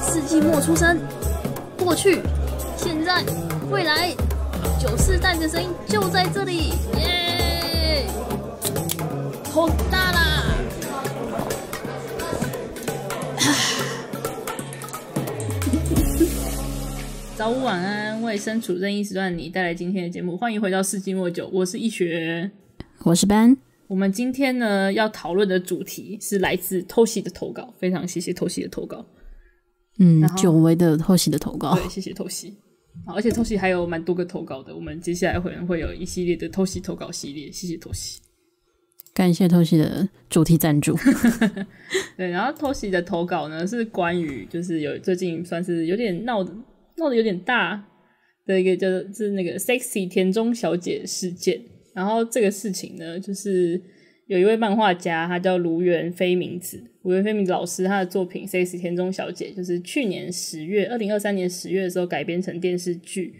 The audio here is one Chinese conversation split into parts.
世纪末出生，过去、现在、未来，九四代的声音就在这里，耶！好大啦！早午晚安，为身处任意时段你带来今天的节目。欢迎回到世纪末九，我是易学，我是班。我们今天呢要讨论的主题是来自偷袭的投稿，非常谢谢偷袭的投稿。嗯，久违的偷袭的投稿，对，谢谢偷袭，而且偷袭还有蛮多个投稿的，我们接下来会会有一系列的偷袭投稿系列，谢谢偷袭，感谢偷袭的主题赞助，对，然后偷袭的投稿呢是关于就是有最近算是有点闹的闹的有点大的一个就是是那个 sexy 田中小姐事件，然后这个事情呢就是。有一位漫画家，他叫卢元飞名字，卢元飞字老师，他的作品《s x y s 田中小姐》就是去年十月，二零二三年十月的时候改编成电视剧。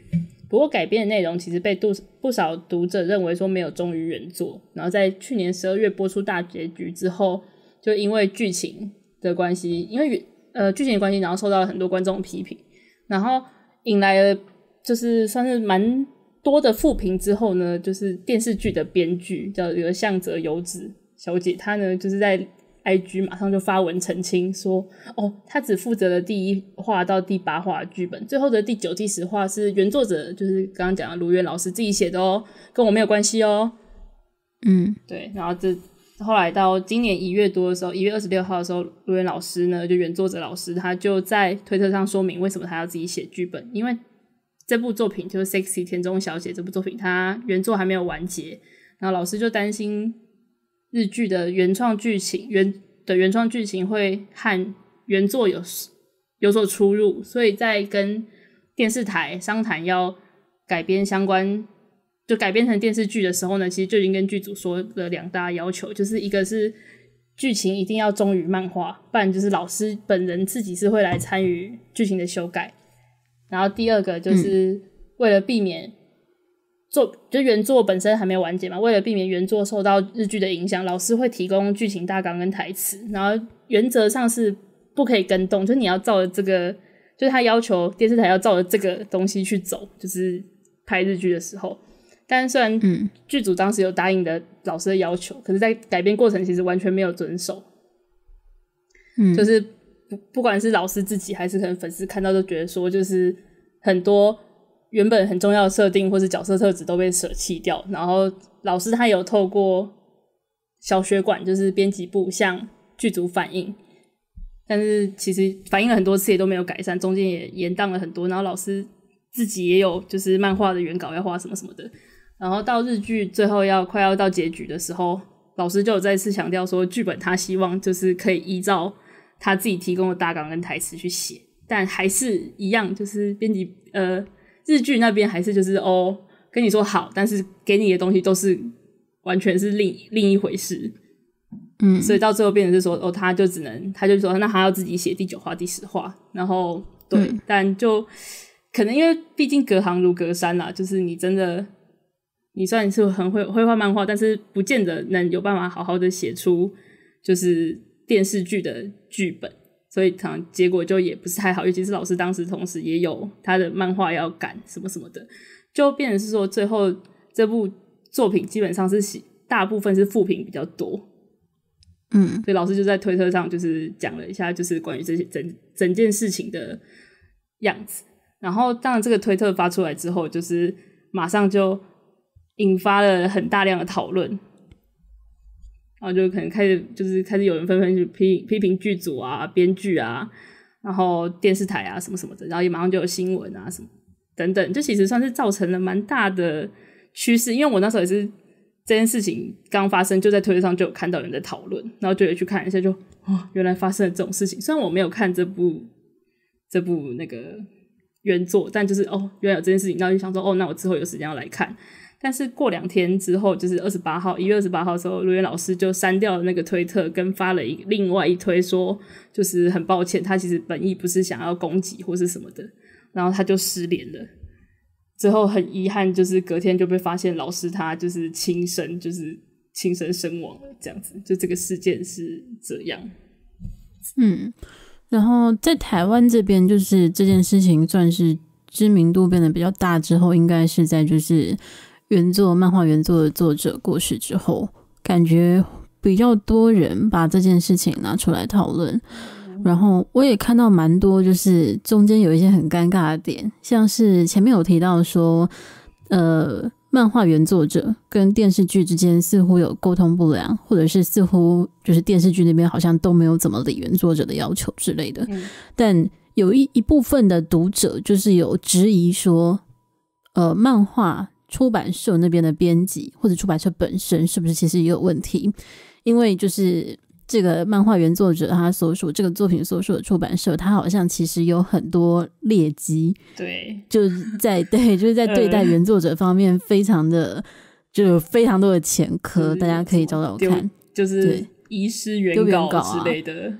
不过改编的内容其实被杜，不少读者认为说没有忠于原作，然后在去年十二月播出大结局之后，就因为剧情的关系，因为呃剧情的关系，然后受到了很多观众批评，然后引来了就是算是蛮。多的复评之后呢，就是电视剧的编剧叫一个向泽由子小姐，她呢就是在 IG 马上就发文澄清说，哦，她只负责了第一话到第八话剧本，最后的第九第十话是原作者，就是刚刚讲的卢源老师自己写的哦，跟我没有关系哦。嗯，对。然后这后来到今年一月多的时候，一月二十六号的时候，卢源老师呢，就原作者老师，他就在推特上说明为什么他要自己写剧本，因为。这部作品就是《sexy 田中小姐》这部作品，它原作还没有完结，然后老师就担心日剧的原创剧情原的原创剧情会和原作有有所出入，所以在跟电视台商谈要改编相关，就改编成电视剧的时候呢，其实就已经跟剧组说了两大要求，就是一个是剧情一定要忠于漫画，不然就是老师本人自己是会来参与剧情的修改。然后第二个就是为了避免做，就原作本身还没完结嘛，为了避免原作受到日剧的影响，老师会提供剧情大纲跟台词，然后原则上是不可以跟动，就是你要照着这个，就是他要求电视台要照着这个东西去走，就是拍日剧的时候。但是虽然剧组当时有答应的老师的要求，可是在改编过程其实完全没有遵守，嗯，就是。不管是老师自己还是可能粉丝看到都觉得说，就是很多原本很重要的设定或者角色特质都被舍弃掉。然后老师他有透过小学馆就是编辑部向剧组反映，但是其实反映了很多次也都没有改善，中间也延宕了很多。然后老师自己也有就是漫画的原稿要画什么什么的。然后到日剧最后要快要到结局的时候，老师就有再次强调说，剧本他希望就是可以依照。他自己提供的大纲跟台词去写，但还是一样，就是编辑呃日剧那边还是就是哦跟你说好，但是给你的东西都是完全是另另一回事，嗯，所以到最后变成是说哦，他就只能他就说那他要自己写第九话第十话，然后对，但就可能因为毕竟隔行如隔山啦，就是你真的你算是很会会画漫画，但是不见得能有办法好好的写出就是。电视剧的剧本，所以可能结果就也不是太好，尤其是老师当时同时也有他的漫画要赶什么什么的，就变成是说最后这部作品基本上是大部分是副评比较多，嗯，所以老师就在推特上就是讲了一下，就是关于这些整整件事情的样子。然后当然这个推特发出来之后，就是马上就引发了很大量的讨论。然后就可能开始，就是开始有人纷纷去批批评剧组啊、编剧啊，然后电视台啊什么什么的，然后也马上就有新闻啊什么等等，这其实算是造成了蛮大的趋势。因为我那时候也是这件事情刚发生，就在推特上就有看到人在讨论，然后就有去看一下，就哦，原来发生了这种事情。虽然我没有看这部这部那个原作，但就是哦，原来有这件事情，然后就想说哦，那我之后有时间要来看。但是过两天之后，就是二十八号，一月二十八号的时候，卢云老师就删掉了那个推特，跟发了一另外一推，说就是很抱歉，他其实本意不是想要攻击或是什么的，然后他就失联了。之后很遗憾，就是隔天就被发现，老师他就是轻生，就是轻生身亡了。这样子，就这个事件是这样。嗯，然后在台湾这边，就是这件事情算是知名度变得比较大之后，应该是在就是。原作漫画原作的作者过世之后，感觉比较多人把这件事情拿出来讨论，然后我也看到蛮多，就是中间有一些很尴尬的点，像是前面有提到说，呃，漫画原作者跟电视剧之间似乎有沟通不良，或者是似乎就是电视剧那边好像都没有怎么理原作者的要求之类的。嗯。但有一一部分的读者就是有质疑说，呃，漫画。出版社那边的编辑或者出版社本身是不是其实也有问题？因为就是这个漫画原作者他所属这个作品所属的出版社，他好像其实有很多劣迹。对，就是在对，就是在对待原作者方面，非常的就有非常多的前科。大家可以找找看，就是遗失原稿之类的。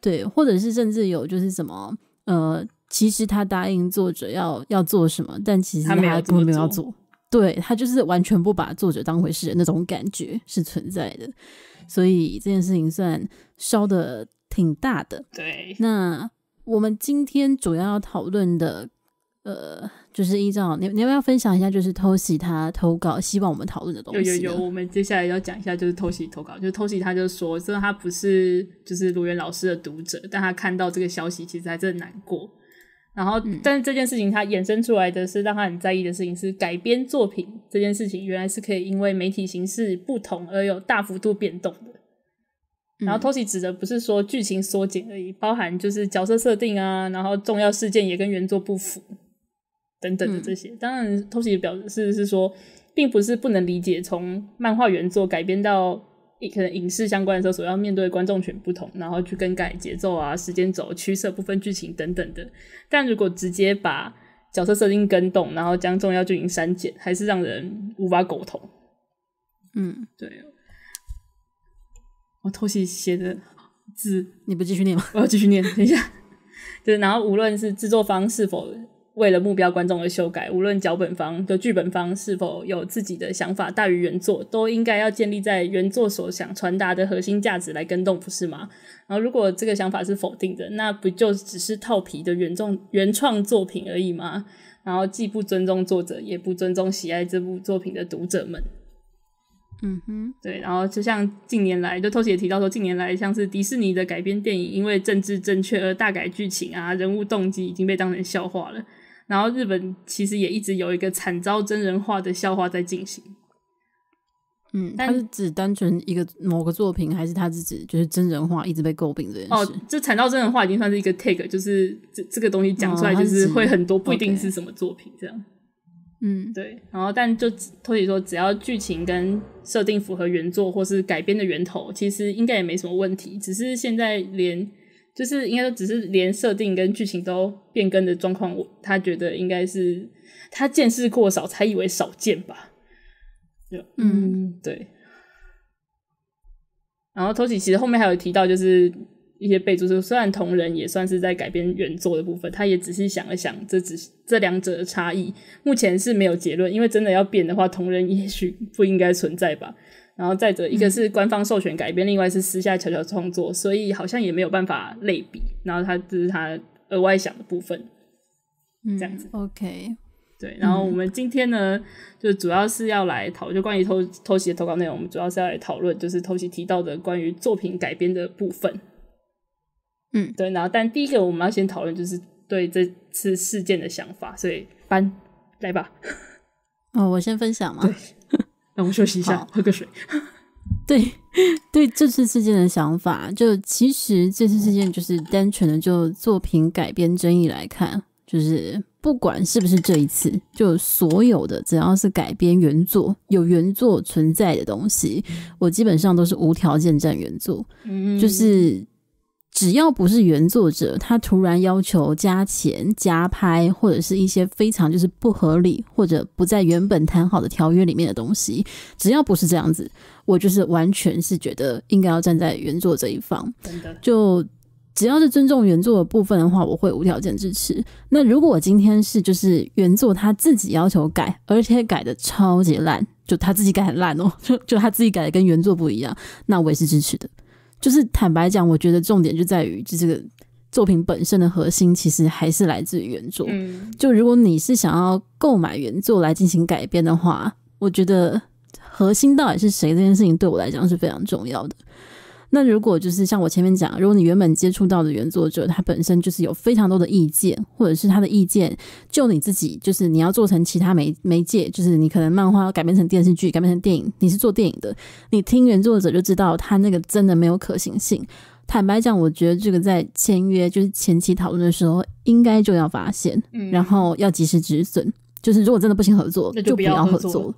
对，或者是甚至有就是什么呃，其实他答应作者要要做什么，但其实他并没有要做。对他就是完全不把作者当回事的那种感觉是存在的，所以这件事情算烧的挺大的。对，那我们今天主要讨论的，呃，就是依照你，你要不要分享一下，就是偷袭他投稿，希望我们讨论的东西？有有有，我们接下来要讲一下，就是偷袭投稿，就是偷袭他，就说，虽然他不是就是卢源老师的读者，但他看到这个消息，其实还是难过。然后，但是这件事情它衍生出来的是让他很在意的事情，是改编作品这件事情原来是可以因为媒体形式不同而有大幅度变动的。然后，Toshi 指的不是说剧情缩减而已，包含就是角色设定啊，然后重要事件也跟原作不符等等的这些。当然，Toshi 的表示是说，并不是不能理解从漫画原作改编到。可能影视相关的时候，所要面对观众群不同，然后去更改节奏啊、时间轴、取舍部分剧情等等的。但如果直接把角色设定更动，然后将重要剧情删减，还是让人无法苟同。嗯，对。我偷袭写的字，你不继续念吗？我要继续念。等一下，对，然后，无论是制作方是否。为了目标观众而修改，无论脚本方就剧本方是否有自己的想法大于原作，都应该要建立在原作所想传达的核心价值来跟动，不是吗？然后如果这个想法是否定的，那不就只是套皮的原作原创作品而已吗？然后既不尊重作者，也不尊重喜爱这部作品的读者们。嗯哼，对。然后就像近年来，就偷起也提到说，近年来像是迪士尼的改编电影，因为政治正确而大改剧情啊，人物动机已经被当成笑话了。然后日本其实也一直有一个惨遭真人化的笑话在进行，嗯，但是指单纯一个某个作品，还是他自己就是真人化一直被诟病这件事？哦，这惨遭真人化已经算是一个 take，就是这这个东西讲出来就是会很多，不一定是什么作品这样。嗯，对。然后但就托起说，只要剧情跟设定符合原作或是改编的源头，其实应该也没什么问题。只是现在连。就是应该说，只是连设定跟剧情都变更的状况，我他觉得应该是他见识过少，才以为少见吧。有，嗯，对。然后偷喜其实后面还有提到，就是一些备注是虽然同人也算是在改编原作的部分，他也仔细想了想，这只这两者的差异，目前是没有结论，因为真的要变的话，同人也许不应该存在吧。然后再者，一个是官方授权改编，另外是私下悄悄创作，所以好像也没有办法类比。然后他这是他额外想的部分，嗯，这样子。OK，对。然后我们今天呢，就主要是要来讨，就关于偷偷袭的投稿内容，我们主要是要来讨论，就是偷袭提到的关于作品改编的部分。嗯，对。然后，但第一个我们要先讨论，就是对这次事件的想法。所以班，来吧。哦，我先分享吗？那我们休息一下，喝个水。对 对，这次事件的想法，就其实这次事件就是单纯的就作品改编争议来看，就是不管是不是这一次，就所有的只要是改编原作有原作存在的东西，我基本上都是无条件站原作，就是。只要不是原作者，他突然要求加钱、加拍，或者是一些非常就是不合理或者不在原本谈好的条约里面的东西，只要不是这样子，我就是完全是觉得应该要站在原作这一方。就只要是尊重原作的部分的话，我会无条件支持。那如果今天是就是原作他自己要求改，而且改的超级烂，就他自己改很烂哦，就就他自己改的跟原作不一样，那我也是支持的。就是坦白讲，我觉得重点就在于，就这个作品本身的核心，其实还是来自于原作。嗯，就如果你是想要购买原作来进行改编的话，我觉得核心到底是谁这件事情，对我来讲是非常重要的。那如果就是像我前面讲，如果你原本接触到的原作者，他本身就是有非常多的意见，或者是他的意见，就你自己就是你要做成其他媒媒介，就是你可能漫画改编成电视剧，改编成电影，你是做电影的，你听原作者就知道他那个真的没有可行性。坦白讲，我觉得这个在签约就是前期讨论的时候，应该就要发现，然后要及时止损。就是如果真的不行合作，就不要合作。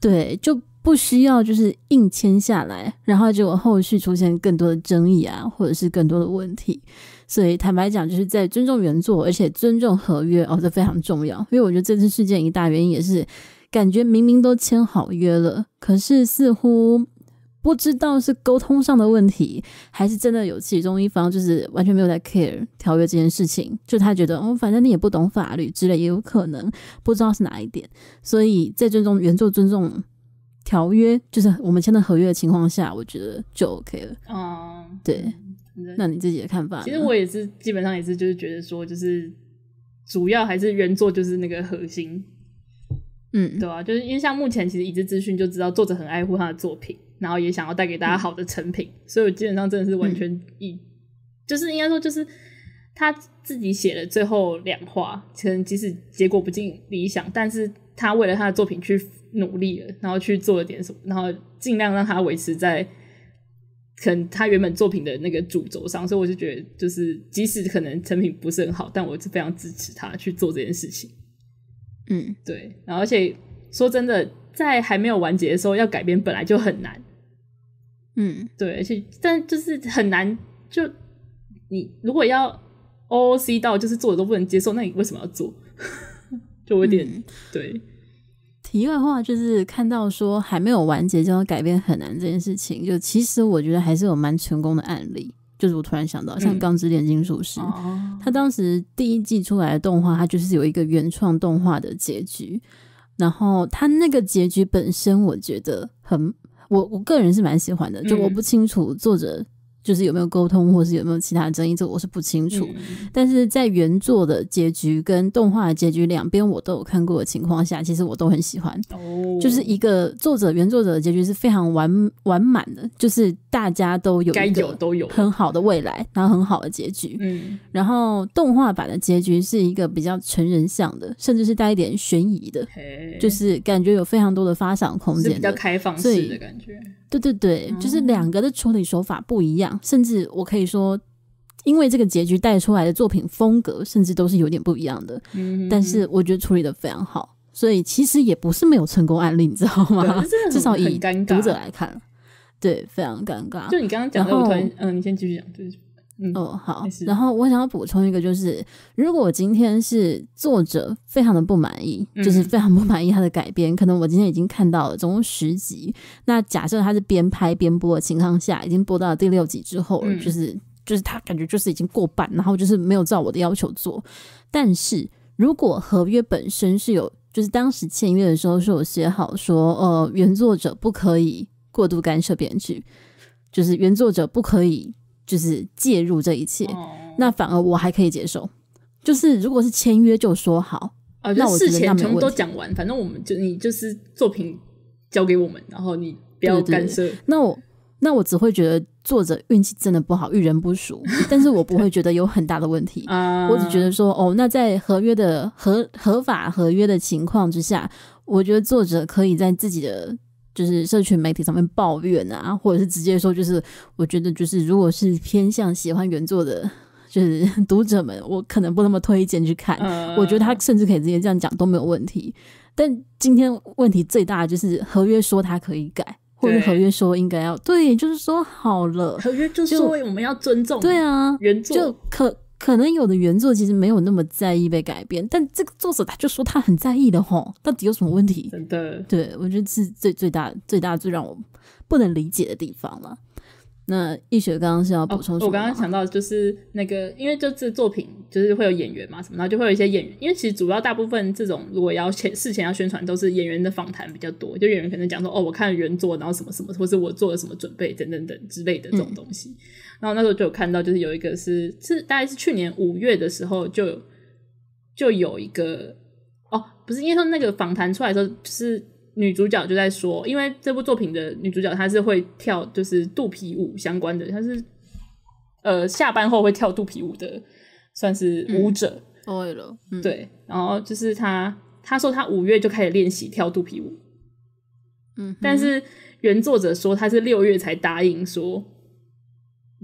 对，就。不需要，就是硬签下来，然后结果后续出现更多的争议啊，或者是更多的问题。所以坦白讲，就是在尊重原作，而且尊重合约哦，这非常重要。因为我觉得这次事件一大原因也是，感觉明明都签好约了，可是似乎不知道是沟通上的问题，还是真的有其中一方就是完全没有在 care 条约这件事情，就他觉得哦，反正你也不懂法律之类，也有可能不知道是哪一点。所以在尊重原作，尊重。条约就是我们签的合约的情况下，我觉得就 OK 了。嗯，对，那你自己的看法？其实我也是，基本上也是，就是觉得说，就是主要还是原作就是那个核心。嗯，对啊，就是因为像目前其实已知资讯就知道，作者很爱护他的作品，然后也想要带给大家好的成品，所以我基本上真的是完全以，就是应该说就是他自己写的最后两话，可能即使结果不尽理想，但是。他为了他的作品去努力了，然后去做了点什么，然后尽量让他维持在可能他原本作品的那个主轴上，所以我就觉得，就是即使可能成品不是很好，但我是非常支持他去做这件事情。嗯，对。然后，而且说真的，在还没有完结的时候要改编本来就很难。嗯，对。而且，但就是很难，就你如果要 OOC 到就是做的都不能接受，那你为什么要做？就有点对。题外话就是，看到说还没有完结就要改变很难这件事情，就其实我觉得还是有蛮成功的案例。就是我突然想到，像《钢之炼金术士》，他当时第一季出来的动画，它就是有一个原创动画的结局。然后他那个结局本身，我觉得很我我个人是蛮喜欢的。就我不清楚作者。就是有没有沟通，或是有没有其他争议，这个我是不清楚。但是在原作的结局跟动画的结局两边，我都有看过的情况下，其实我都很喜欢。就是一个作者原作者的结局是非常完完满的，就是。大家都有，该有都有很好的未来，然后很好的结局。嗯，然后动画版的结局是一个比较成人向的，甚至是带一点悬疑的，就是感觉有非常多的发展空间，比较开放式的感觉。对对对，就是两个的处理手法不一样，甚至我可以说，因为这个结局带出来的作品风格，甚至都是有点不一样的。嗯，但是我觉得处理的非常好，所以其实也不是没有成功案例，你知道吗？至少以读者来看。对，非常尴尬。就你刚刚讲的，然后嗯，你先继续讲，对。嗯，哦好。然后我想要补充一个，就是如果今天是作者非常的不满意，就是非常不满意他的改编，可能我今天已经看到了总共十集。那假设他是边拍边播的情况下，已经播到第六集之后就是就是他感觉就是已经过半，然后就是没有照我的要求做。但是如果合约本身是有，就是当时签约的时候是有写好说，呃，原作者不可以。过度干涉编剧，就是原作者不可以，就是介入这一切。那反而我还可以接受，就是如果是签约就说好，啊，那事前全部都讲完，反正我们就你就是作品交给我们，然后你不要干涉。那我那我只会觉得作者运气真的不好，遇人不熟，但是我不会觉得有很大的问题。我只觉得说，哦，那在合约的合合法合约的情况之下，我觉得作者可以在自己的。就是社群媒体上面抱怨啊，或者是直接说，就是我觉得，就是如果是偏向喜欢原作的，就是 读者们，我可能不那么推荐去看。我觉得他甚至可以直接这样讲都没有问题。但今天问题最大的就是合约说他可以改，或者合约说应该要对，就是说好了，合约就是说我们要尊重对啊原作就可。可能有的原作其实没有那么在意被改编，但这个作者他就说他很在意的吼，到底有什么问题？真的，对我觉得是最最大最大最让我不能理解的地方了。那易雪刚刚是要补充什么？我刚刚想到就是那个，因为就是作品就是会有演员嘛，什么然后就会有一些演员，因为其实主要大部分这种如果要前事前要宣传，都是演员的访谈比较多，就演员可能讲说哦，我看原作，然后什么什么，或是我做了什么准备等等等之类的这种东西。然后那时候就有看到，就是有一个是是，大概是去年五月的时候，就就有一个哦，不是，应该说那个访谈出来的时候，就是女主角就在说，因为这部作品的女主角她是会跳就是肚皮舞相关的，她是呃下班后会跳肚皮舞的，算是舞者。对了，对，然后就是她她说她五月就开始练习跳肚皮舞，嗯，但是原作者说她是六月才答应说。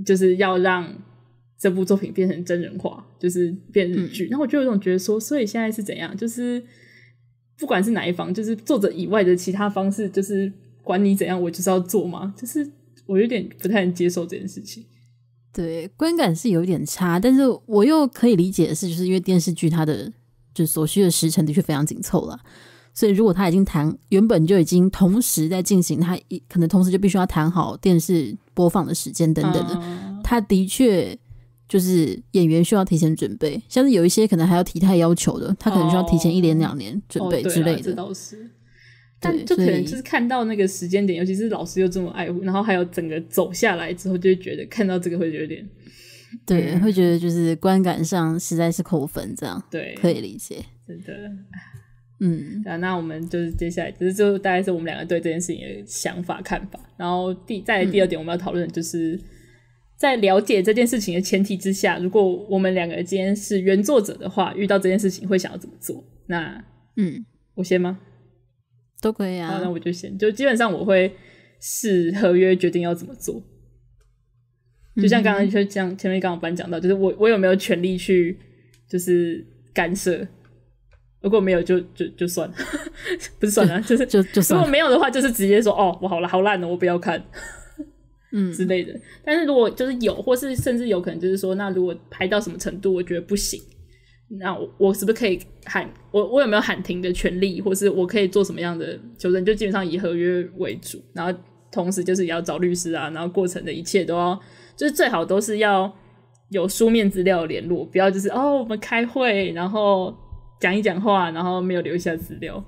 就是要让这部作品变成真人化，就是变日剧。然后我就有种觉得说，所以现在是怎样？就是不管是哪一方，就是作者以外的其他方式，就是管你怎样，我就是要做嘛。就是我有点不太能接受这件事情。对，观感是有点差，但是我又可以理解的是，就是因为电视剧它的就所需的时程的确非常紧凑了，所以如果他已经谈原本就已经同时在进行，他一可能同时就必须要谈好电视。播放的时间等等的，他的确就是演员需要提前准备，像是有一些可能还要体态要求的，他可能需要提前一年两年准备之类的。但就可能就是看到那个时间点，尤其是老师又这么爱，护，然后还有整个走下来之后，就会觉得看到这个会觉得有点，对，会觉得就是观感上实在是扣分这样，对，可以理解，真的。嗯，那那我们就是接下来，只是就大概是我们两个对这件事情的想法看法。然后第再第二点，我们要讨论的就是在了解这件事情的前提之下，如果我们两个今天是原作者的话，遇到这件事情会想要怎么做？那嗯，我先吗？都可以啊。那我就先，就基本上我会视合约决定要怎么做。就像刚刚就像前面刚刚班讲到，就是我我有没有权利去就是干涉？如果没有就就就算，不是算了，就是就就如果没有的话，就是直接说哦，我好了，好烂了，我不要看，嗯 之类的。但是如果就是有，或是甚至有可能就是说，那如果拍到什么程度，我觉得不行，那我我是不是可以喊我我有没有喊停的权利，或是我可以做什么样的求证？就基本上以合约为主，然后同时就是也要找律师啊，然后过程的一切都要，就是最好都是要有书面资料联络，不要就是哦我们开会，然后。讲一讲话，然后没有留下资料，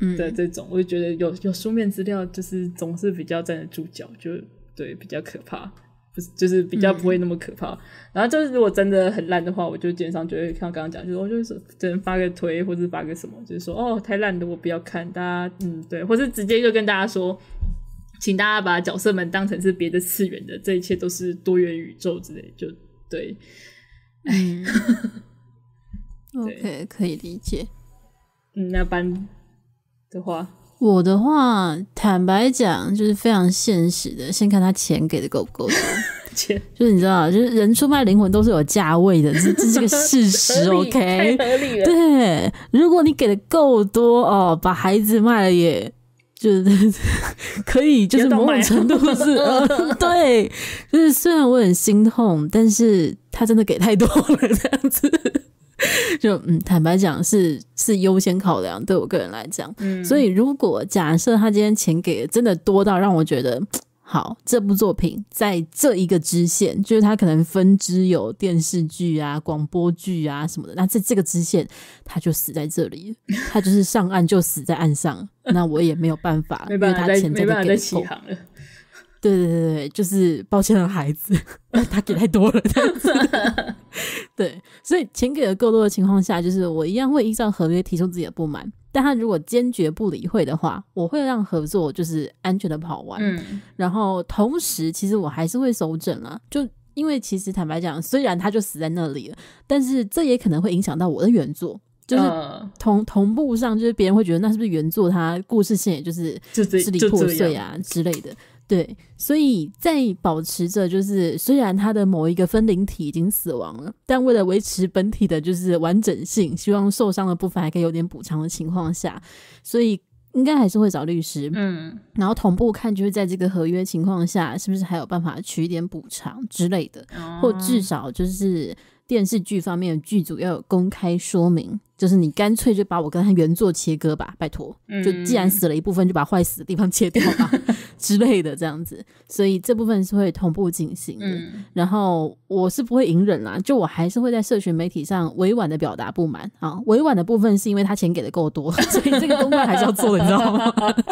嗯的这种，我就觉得有有书面资料，就是总是比较站得住脚，就对比较可怕，不是就是比较不会那么可怕。然后就是如果真的很烂的话，我就基本上就会像刚刚讲，就是我就是只能发个推或者发个什么，就是说哦太烂的我不要看，大家嗯对，或是直接就跟大家说，请大家把角色们当成是别的次元的，这一切都是多元宇宙之类，就对，哎。O K，可以理解。嗯，那般的话，我的话，坦白讲，就是非常现实的，先看他钱给的够不够多。钱就是你知道，就是人出卖灵魂都是有价位的，这这是个事实。O K，合理对，如果你给的够多哦，把孩子卖了，也就是可以，就是某种程度是。对，就是虽然我很心痛，但是他真的给太多了，这样子。就嗯，坦白讲是是优先考量，对我个人来讲。嗯，所以如果假设他今天钱给的真的多到让我觉得好，这部作品在这一个支线，就是他可能分支有电视剧啊、广播剧啊什么的，那这这个支线他就死在这里，他就是上岸就死在岸上，那我也没有办法，没办法再没办法再起航了。对对对对，就是抱歉了，孩子，他给太多了。对，所以钱给了够多的情况下，就是我一样会依照合约提出自己的不满。但他如果坚决不理会的话，我会让合作就是安全的跑完。嗯，然后同时，其实我还是会收整啊，就因为其实坦白讲，虽然他就死在那里了，但是这也可能会影响到我的原作，就是同同步上，就是别人会觉得那是不是原作他故事线也就是支离破碎啊之类的。对，所以在保持着就是虽然他的某一个分灵体已经死亡了，但为了维持本体的就是完整性，希望受伤的部分还可以有点补偿的情况下，所以应该还是会找律师。嗯，然后同步看就是在这个合约情况下，是不是还有办法取一点补偿之类的，或至少就是电视剧方面的剧组要有公开说明，就是你干脆就把我跟他原作切割吧，拜托，就既然死了一部分，就把坏死的地方切掉吧。之类的这样子，所以这部分是会同步进行的。然后我是不会隐忍啦，就我还是会在社群媒体上委婉的表达不满啊。委婉的部分是因为他钱给的够多，所以这个工作还是要做的，你知道吗？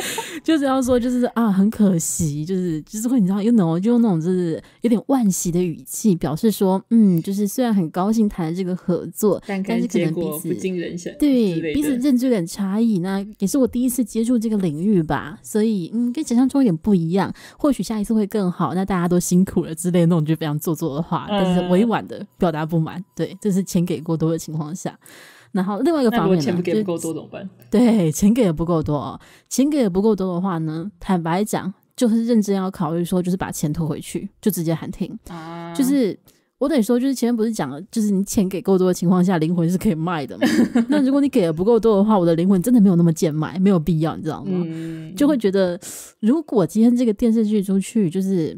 就是要说就是啊，很可惜，就是就是会你知道，用那种就用那种就是有点惋惜的语气表示说，嗯，就是虽然很高兴谈这个合作，但是可能彼此对彼此认知有点差异。那也是我第一次接触这个领域吧，所以嗯，跟想象中也。不一样，或许下一次会更好。那大家都辛苦了之类那种就非常做作的话，但是委婉的表达不满，对，这是钱给过多的情况下。然后另外一个方面钱就不够多怎么办？对，钱给的不够多，哦，钱给的不够多的话呢，坦白讲，就是认真要考虑说，就是把钱拖回去，就直接喊停，就是。我等于说，就是前面不是讲了，就是你钱给够多的情况下，灵魂是可以卖的嘛？那如果你给的不够多的话，我的灵魂真的没有那么贱卖，没有必要，你知道吗？就会觉得，如果今天这个电视剧出去，就是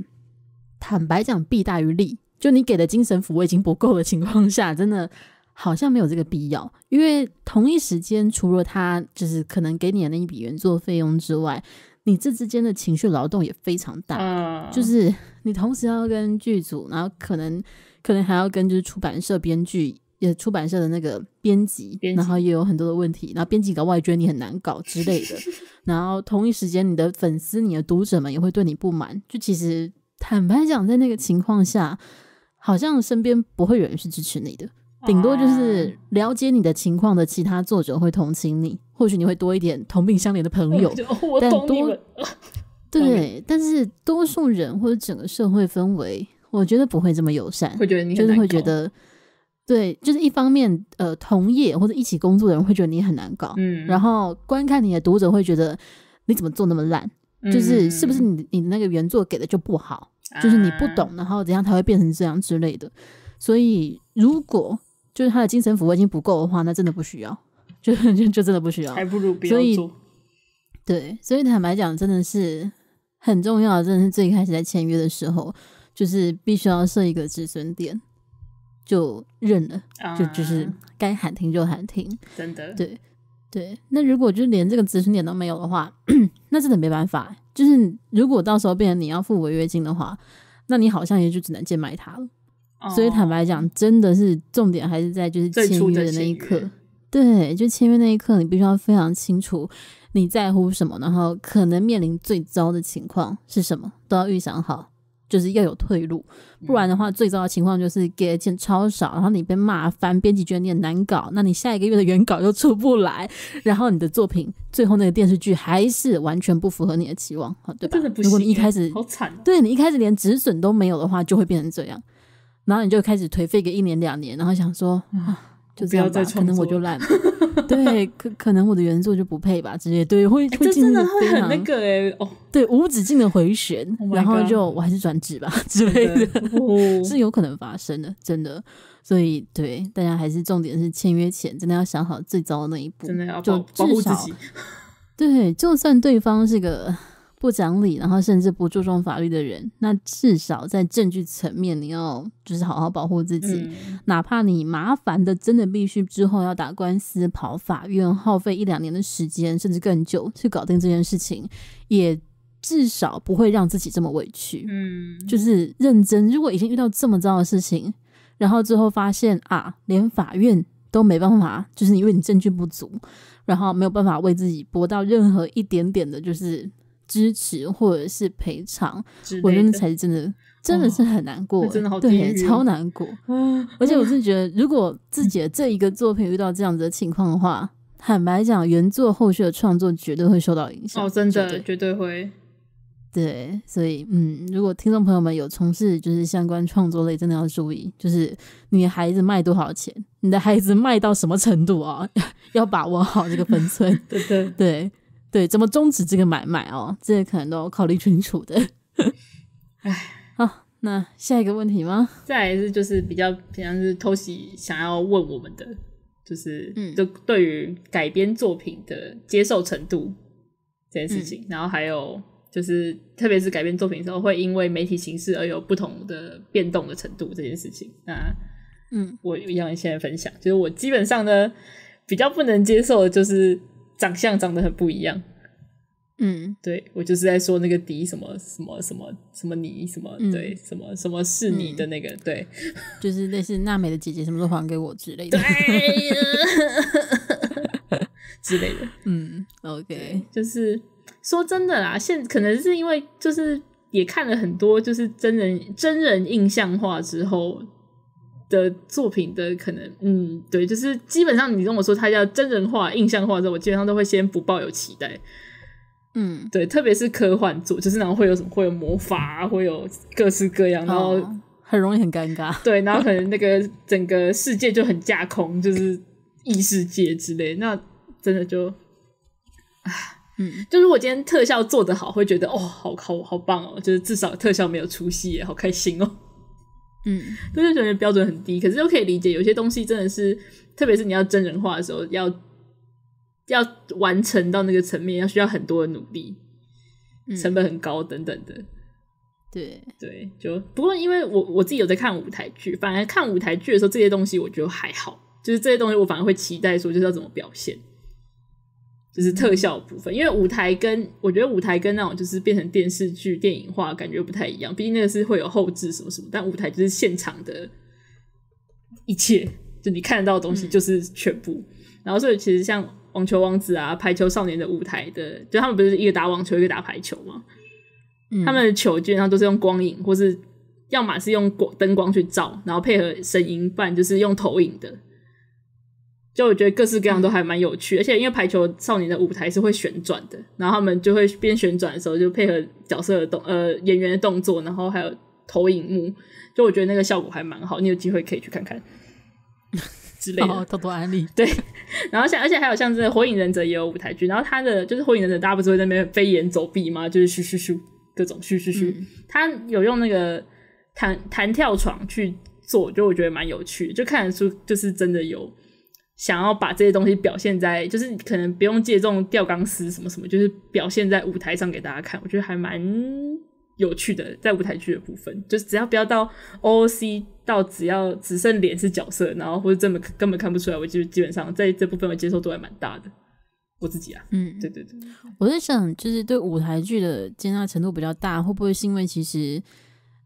坦白讲，弊大于利。就你给的精神抚慰已经不够的情况下，真的好像没有这个必要。因为同一时间，除了他就是可能给你的那一笔原作费用之外，你这之间的情绪劳动也非常大，就是。你同时要跟剧组，然后可能可能还要跟就是出版社编剧，也出版社的那个编辑，然后也有很多的问题，然后编辑搞外追，你很难搞之类的，然后同一时间你的粉丝、你的读者们也会对你不满。就其实坦白讲，在那个情况下，好像身边不会有人是支持你的，顶多就是了解你的情况的其他作者会同情你，或许你会多一点同病相怜的朋友。但多对，但是多数人或者整个社会氛围，我觉得不会这么友善。会觉得你就是会觉得，对，就是一方面呃，同业或者一起工作的人会觉得你很难搞，嗯，然后观看你的读者会觉得你怎么做那么烂，就是是不是你你的那个原作给的就不好，就是你不懂，然后怎样才会变成这样之类的。所以如果就是他的精神抚慰已经不够的话，那真的不需要，就就就真的不需要，还不如不做。对，所以坦白讲，真的是。很重要，真的是最开始在签约的时候，就是必须要设一个止损点，就认了，就就是该喊停就喊停。真的，对对。那如果就连这个止损点都没有的话，那真的没办法。就是如果到时候变成你要付违约金的话，那你好像也就只能贱卖它了。所以坦白讲，真的是重点还是在就是签约的那一刻。对，就签约那一刻，你必须要非常清楚。你在乎什么？然后可能面临最糟的情况是什么？都要预想好，就是要有退路，不然的话，最糟的情况就是给的钱超少，然后你被骂翻，编辑觉得你很难搞，那你下一个月的原稿又出不来，然后你的作品最后那个电视剧还是完全不符合你的期望，对吧？真的不行。好惨。对你一开始连止损都没有的话，就会变成这样，然后你就开始颓废个一年两年，然后想说。就这样吧，可能我就烂了。对，可可能我的原作就不配吧，直接对会会进，非常那个哎，哦，对，无止境的回旋，然后就我还是转职吧之类的，是有可能发生的，真的。所以对大家还是重点是签约前真的要想好最糟那一步，真的要保护自己。对，就算对方是个。不讲理，然后甚至不注重法律的人，那至少在证据层面，你要就是好好保护自己。哪怕你麻烦的真的必须之后要打官司、跑法院，耗费一两年的时间，甚至更久去搞定这件事情，也至少不会让自己这么委屈。嗯，就是认真。如果已经遇到这么糟的事情，然后最后发现啊，连法院都没办法，就是因为你证据不足，然后没有办法为自己博到任何一点点的，就是。支持或者是赔偿，我觉得才是真的，真的是很难过，真的好对，超难过。而且我真的觉得，如果自己的这一个作品遇到这样子的情况的话，坦白讲，原作后续的创作绝对会受到影响。哦，真的，绝对会。对，所以，嗯，如果听众朋友们有从事就是相关创作类，真的要注意，就是女孩子卖多少钱，你的孩子卖到什么程度啊，要把握好这个分寸。对对对。对，怎么终止这个买卖哦？这可能都要考虑清楚的。哎，好，那下一个问题吗？再是就是比较常是偷袭，想要问我们的，就是就对于改编作品的接受程度这件事情，然后还有就是特别是改编作品的时候，会因为媒体形式而有不同的变动的程度这件事情。那嗯，我一样先分享，就是我基本上呢，比较不能接受的就是。长相长得很不一样，嗯，对我就是在说那个迪什么什么什么什么你什么对什么什么是你的那个对，就是类似娜美的姐姐什么时候还给我之类的 之类的，嗯，OK，就是说真的啦，现可能是因为就是也看了很多就是真人真人印象化之后。的作品的可能，嗯，对，就是基本上你跟我说它要真人化、印象化时候，我基本上都会先不抱有期待。嗯，对，特别是科幻作，就是然后会有什么会有魔法，会有各式各样，然后很容易很尴尬。对，然后可能那个整个世界就很架空，就是异世界之类，那真的就啊，嗯，就如果今天特效做得好，会觉得哦，好好好棒哦，就是至少特效没有出戏，好开心哦。嗯，个是觉得标准很低，可是都可以理解。有些东西真的是，特别是你要真人化的时候，要要完成到那个层面，要需要很多的努力，成本很高等等的。对对，就不过因为我我自己有在看舞台剧，反而看舞台剧的时候，这些东西我觉得还好。就是这些东西，我反而会期待说，就是要怎么表现。就是特效部分，因为舞台跟我觉得舞台跟那种就是变成电视剧、电影化感觉不太一样。毕竟那个是会有后置什么什么，但舞台就是现场的一切，就你看得到的东西就是全部。然后所以其实像网球王子啊、排球少年的舞台的，就他们不是一个打网球一个打排球嘛，他们的球基本上都是用光影，或是要么是用光灯光去照，然后配合声音伴，就是用投影的。就我觉得各式各样都还蛮有趣，而且因为排球少年的舞台是会旋转的，然后他们就会边旋转的时候就配合角色的动呃演员的动作，然后还有投影幕，就我觉得那个效果还蛮好。你有机会可以去看看，之类的多多安利。对，然后像而且还有像这个火影忍者也有舞台剧，然后他的就是火影忍者大家不是会在那边飞檐走壁吗？就是咻咻咻各种咻咻咻，他有用那个弹弹跳床去做，就我觉得蛮有趣，就看得出就是真的有。想要把这些东西表现在，就是可能不用借这种吊钢丝什么什么，就是表现在舞台上给大家看，我觉得还蛮有趣的。在舞台剧的部分，就是只要不要到 OOC 到只要只剩脸是角色，然后或者这么根本看不出来，我就基本上在这部分我接受度还蛮大的。我自己啊，嗯，对对对，我在想，就是对舞台剧的接纳程度比较大，会不会是因为其实，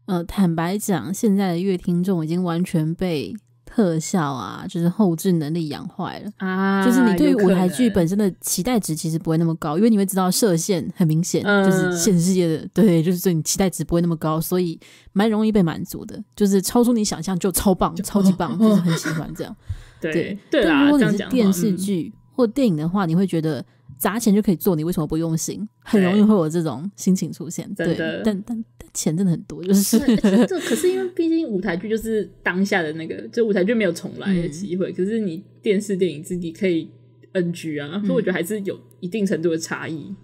呃，坦白讲，现在的乐听众已经完全被。特效啊，就是后置能力养坏了啊，就是你对于舞台剧本身的期待值其实不会那么高，因为你会知道射线很明显，就是现实世界的对，就是对你期待值不会那么高，所以蛮容易被满足的，就是超出你想象就超棒，超级棒，就是很喜欢这样。对，但如果你是电视剧或电影的话，你会觉得。砸钱就可以做，你为什么不用心？很容易会有这种心情出现。对，但但但钱真的很多，就是这。可是因为毕竟舞台剧就是当下的那个，就舞台剧没有重来的机会。可是你电视、电影自己可以 NG 啊，所以我觉得还是有一定程度的差异。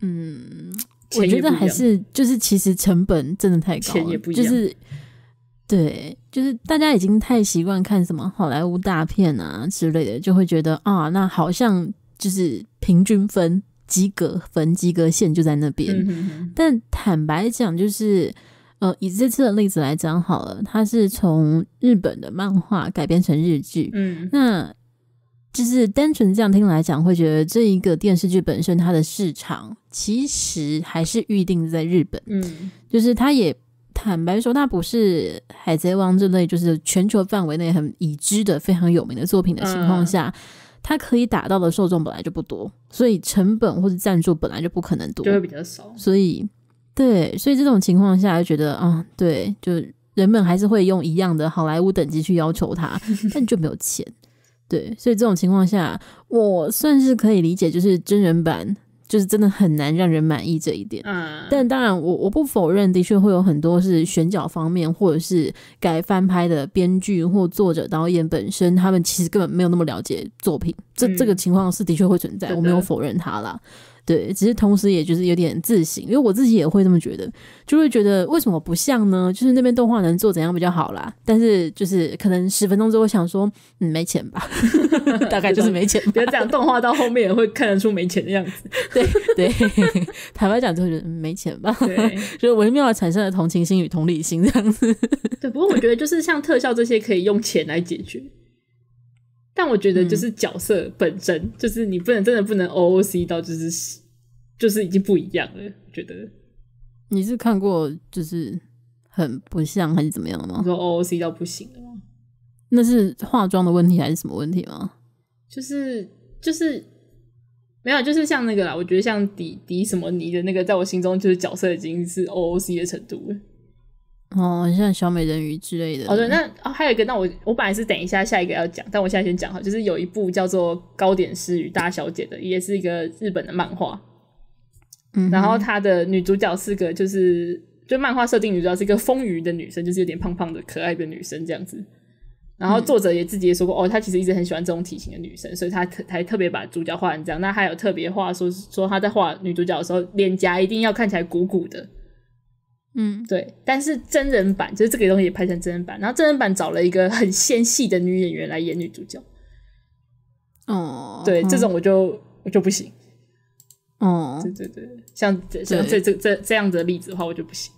嗯，我觉得还是就是其实成本真的太高了，就是对，就是大家已经太习惯看什么好莱坞大片啊之类的，就会觉得啊，那好像。就是平均分、及格分、及格线就在那边。但坦白讲，就是呃，以这次的例子来讲好了，它是从日本的漫画改编成日剧。嗯，那就是单纯这样听来讲，会觉得这一个电视剧本身它的市场其实还是预定在日本。嗯，就是它也坦白说，它不是《海贼王》这类，就是全球范围内很已知的非常有名的作品的情况下。他可以打到的受众本来就不多，所以成本或者赞助本来就不可能多，就会比较少。所以，对，所以这种情况下，就觉得啊，对，就人们还是会用一样的好莱坞等级去要求他，但就没有钱。对，所以这种情况下，我算是可以理解，就是真人版。就是真的很难让人满意这一点，嗯，但当然，我我不否认，的确会有很多是选角方面，或者是改翻拍的编剧或作者、导演本身，他们其实根本没有那么了解作品，这这个情况是的确会存在，我没有否认他啦。对，只是同时也就是有点自省，因为我自己也会这么觉得，就会觉得为什么不像呢？就是那边动画能做怎样比较好啦。但是就是可能十分钟之后想说，嗯，没钱吧，大概就是没钱。别讲动画到后面也会看得出没钱的样子。对对，坦白讲就会觉得没钱吧。对，所 以微妙产生了同情心与同理心这样子。对，不过我觉得就是像特效这些可以用钱来解决。但我觉得就是角色本身，就是你不能真的不能 OOC 到就是，就是已经不一样了。觉得你是看过就是很不像还是怎么样的吗？说 OOC 到不行了吗？那是化妆的问题还是什么问题吗？就是就是没有，就是像那个啦，我觉得像迪迪什么尼的那个，在我心中就是角色已经是 OOC 的程度。哦，像小美人鱼之类的。哦，对，那还有一个，那我我本来是等一下下一个要讲，但我现在先讲哈，就是有一部叫做《糕点师与大小姐》的，也是一个日本的漫画。嗯。然后她的女主角是个，就是就漫画设定女主角是一个丰腴的女生，就是有点胖胖的可爱的女生这样子。然后作者也自己也说过，哦，他其实一直很喜欢这种体型的女生，所以他特才特别把主角画成这样。那还有特别画说说他在画女主角的时候，脸颊一定要看起来鼓鼓的。嗯，对，但是真人版就是这个东西拍成真人版，然后真人版找了一个很纤细的女演员来演女主角。哦，对，这种我就我就不行。哦，对对对，像像这这这这样的例子的话，我就不行。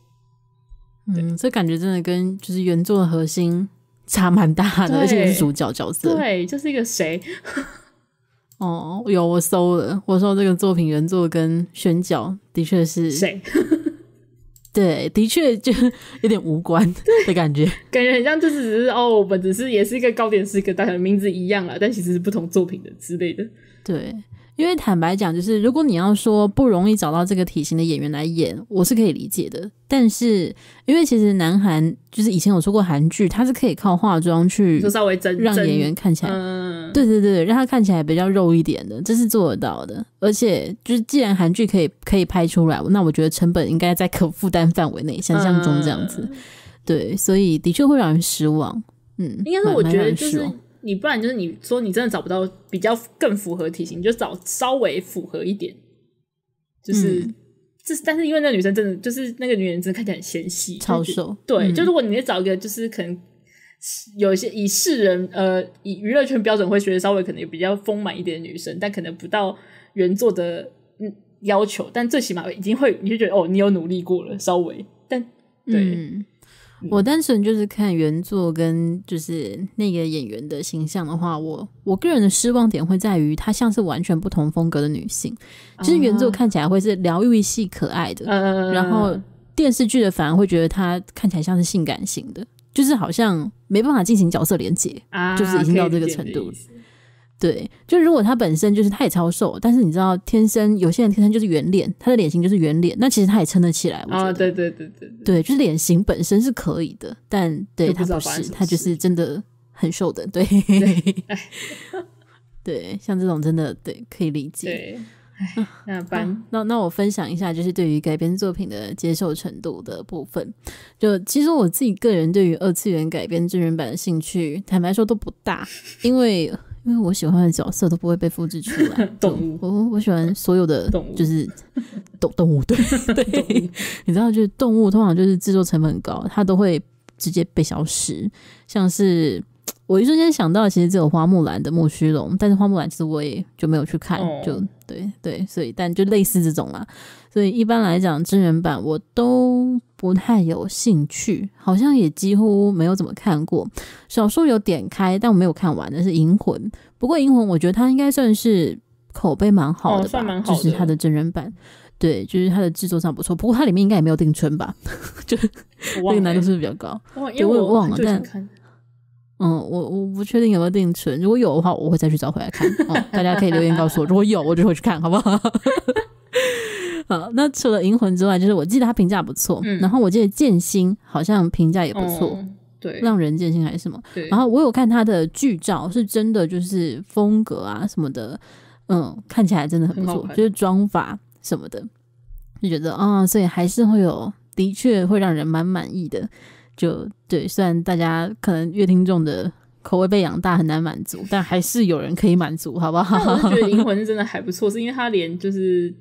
嗯，这感觉真的跟就是原作的核心差蛮大的，而且是主角角色。对，就是一个谁？哦，有我搜了，我搜这个作品原作跟选角的确是谁？对，的确就有点无关的感觉，感觉很像就是只是哦，我们只是也是一个糕点师，跟大家名字一样了，但其实是不同作品的之类的。对。因为坦白讲，就是如果你要说不容易找到这个体型的演员来演，我是可以理解的。但是，因为其实南韩就是以前有说过韩剧，它是可以靠化妆去稍微增让演员看起来，对对对，让他看起来比较肉一点的，这是做得到的。而且，就是既然韩剧可以可以拍出来，那我觉得成本应该在可负担范围内，想象中这样子。对，所以的确会让人失望。嗯，应该是我觉得就是。你不然就是你说你真的找不到比较更符合体型，就找稍微符合一点，就是这但是因为那女生真的就是那个女人真的看起来很纤细，超瘦，对。就如果你找一个就是可能有一些以世人呃以娱乐圈标准会觉得稍微可能也比较丰满一点的女生，但可能不到原作的嗯要求，但最起码已经会你就觉得哦你有努力过了稍微，但对。我单纯就是看原作跟就是那个演员的形象的话，我我个人的失望点会在于她像是完全不同风格的女性。其实原作看起来会是疗愈系可爱的，然后电视剧的反而会觉得她看起来像是性感型的，就是好像没办法进行角色连接，就是已经到这个程度。对，就如果他本身就是他也超瘦，但是你知道，天生有些人天生就是圆脸，他的脸型就是圆脸，那其实他也撑得起来。啊，对对对对对，对，就是脸型本身是可以的，但对他不是，他就是真的很瘦的，对对，像这种真的对可以理解。对，那般那那我分享一下，就是对于改编作品的接受程度的部分，就其实我自己个人对于二次元改编真人版的兴趣，坦白说都不大，因为。因为我喜欢的角色都不会被复制出来，动物。我我喜欢所有的动物，就是 动动物，对对。你知道，就是动物通常就是制作成本高，它都会直接被消失，像是。我一瞬间想到，其实只有花木兰的木须龙，但是花木兰其实我也就没有去看，就对对，所以但就类似这种啊，所以一般来讲，真人版我都不太有兴趣，好像也几乎没有怎么看过。小说有点开，但我没有看完，的是《银魂》，不过《银魂》我觉得它应该算是口碑蛮好的，算蛮好的，就是它的真人版。对，就是它的制作上不错，不过它里面应该也没有定春吧？就这个难度是不是比较高？我也忘了，但。嗯，我我不确定有没有定存，如果有的话，我会再去找回来看。哦，大家可以留言告诉我，如果有，我就会去看好不好？好，那除了银魂之外，就是我记得他评价不错，然后我记得剑心好像评价也不错，对，让人剑心还是什么？对，然后我有看他的剧照，是真的，就是风格啊什么的，嗯，看起来真的很不错，就是妆法什么的，就觉得啊，所以还是会有，的确会让人蛮满意的。就对，虽然大家可能乐听众的口味被养大很难满足，但还是有人可以满足，好不好？我觉得《灵魂》是真的还不错，是因为他连就是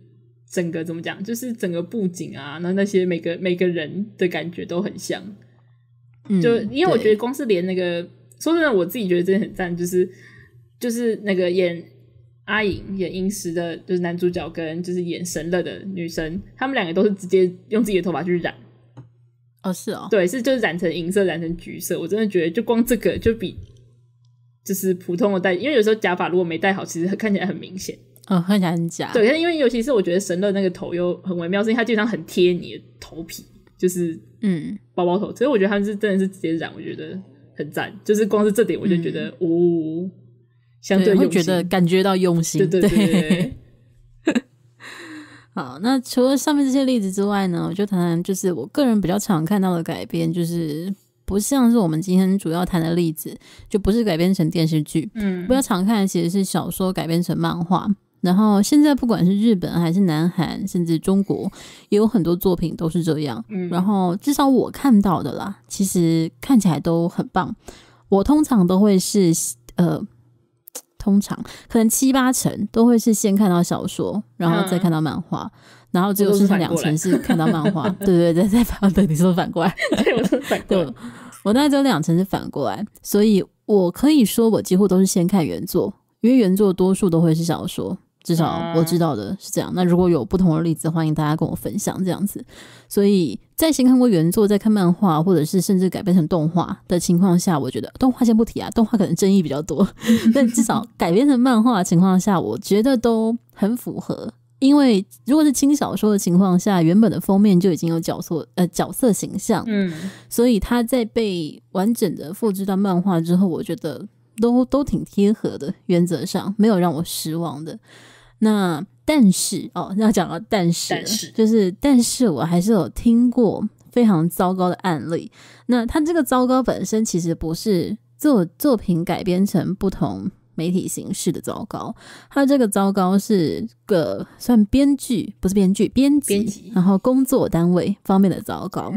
整个怎么讲，就是整个布景啊，然后那些每个每个人的感觉都很像。嗯，就因为我觉得光是连那个说真的，我自己觉得真的很赞，就是就是那个演阿影演英石的，就是男主角跟就是演神乐的女生，他们两个都是直接用自己的头发去染。哦，是哦，对，是就是染成银色，染成橘色，我真的觉得就光这个就比就是普通的戴，因为有时候假发如果没戴好，其实看起来很明显，哦，看起来很假。对，因为尤其是我觉得神乐那个头又很微妙，是因为它经常很贴你的头皮，就是嗯，包包头。所以我觉得他是真的是直接染，我觉得很赞，就是光是这点我就觉得，呜，相对会觉得感觉到用心，对对对。好，那除了上面这些例子之外呢，我就谈谈，就是我个人比较常看到的改编，就是不像是我们今天主要谈的例子，就不是改编成电视剧。嗯，比较常看其实是小说改编成漫画，然后现在不管是日本还是南韩，甚至中国，也有很多作品都是这样。嗯，然后至少我看到的啦，其实看起来都很棒。我通常都会是呃。通常可能七八成都会是先看到小说，然后再看到漫画，然后只有下两成是看到漫画，对 对对，再反对你说反过来，我说反对，我大概只有两成是反过来，所以我可以说我几乎都是先看原作，因为原作多数都会是小说。至少我知道的是这样。那如果有不同的例子，欢迎大家跟我分享这样子。所以在先看过原作、再看漫画，或者是甚至改编成动画的情况下，我觉得动画先不提啊，动画可能争议比较多。但至少 改编成漫画的情况下，我觉得都很符合。因为如果是轻小说的情况下，原本的封面就已经有角色呃角色形象，嗯，所以它在被完整的复制到漫画之后，我觉得都都挺贴合的，原则上没有让我失望的。那但是哦，要讲到但是，就是但是我还是有听过非常糟糕的案例。那他这个糟糕本身其实不是作作品改编成不同媒体形式的糟糕，他这个糟糕是个算编剧不是编剧，编辑，然后工作单位方面的糟糕。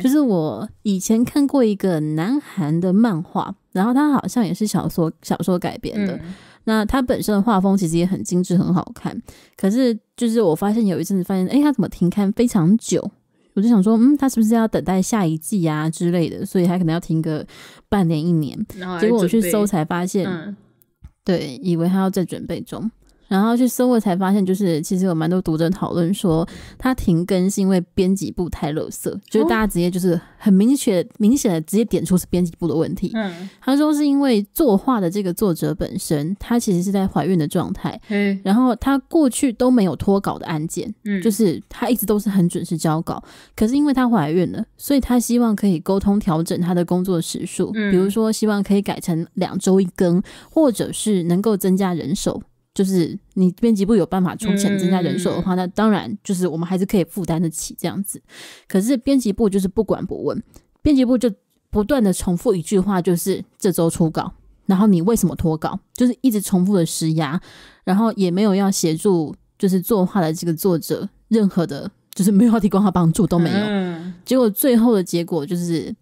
就是我以前看过一个南韩的漫画，然后他好像也是小说小说改编的。那它本身的画风其实也很精致，很好看。可是就是我发现有一阵子发现，哎，它怎么停刊非常久？我就想说，嗯，它是不是要等待下一季呀之类的？所以它可能要停个半年一年。结果我去搜才发现，对，以为它要再准备中。然后去搜过才发现，就是其实有蛮多读者讨论说，他停更是因为编辑部太肉色，就是大家直接就是很明确、明显的直接点出是编辑部的问题。嗯，他说是因为作画的这个作者本身，他其实是在怀孕的状态，然后他过去都没有脱稿的案件，嗯，就是他一直都是很准时交稿，可是因为他怀孕了，所以他希望可以沟通调整他的工作时数，比如说希望可以改成两周一更，或者是能够增加人手。就是你编辑部有办法出钱增加人手的话，那当然就是我们还是可以负担得起这样子。可是编辑部就是不管不问，编辑部就不断的重复一句话，就是这周初稿，然后你为什么脱稿，就是一直重复的施压，然后也没有要协助，就是作画的这个作者任何的，就是没有提供他帮助都没有。结果最后的结果就是。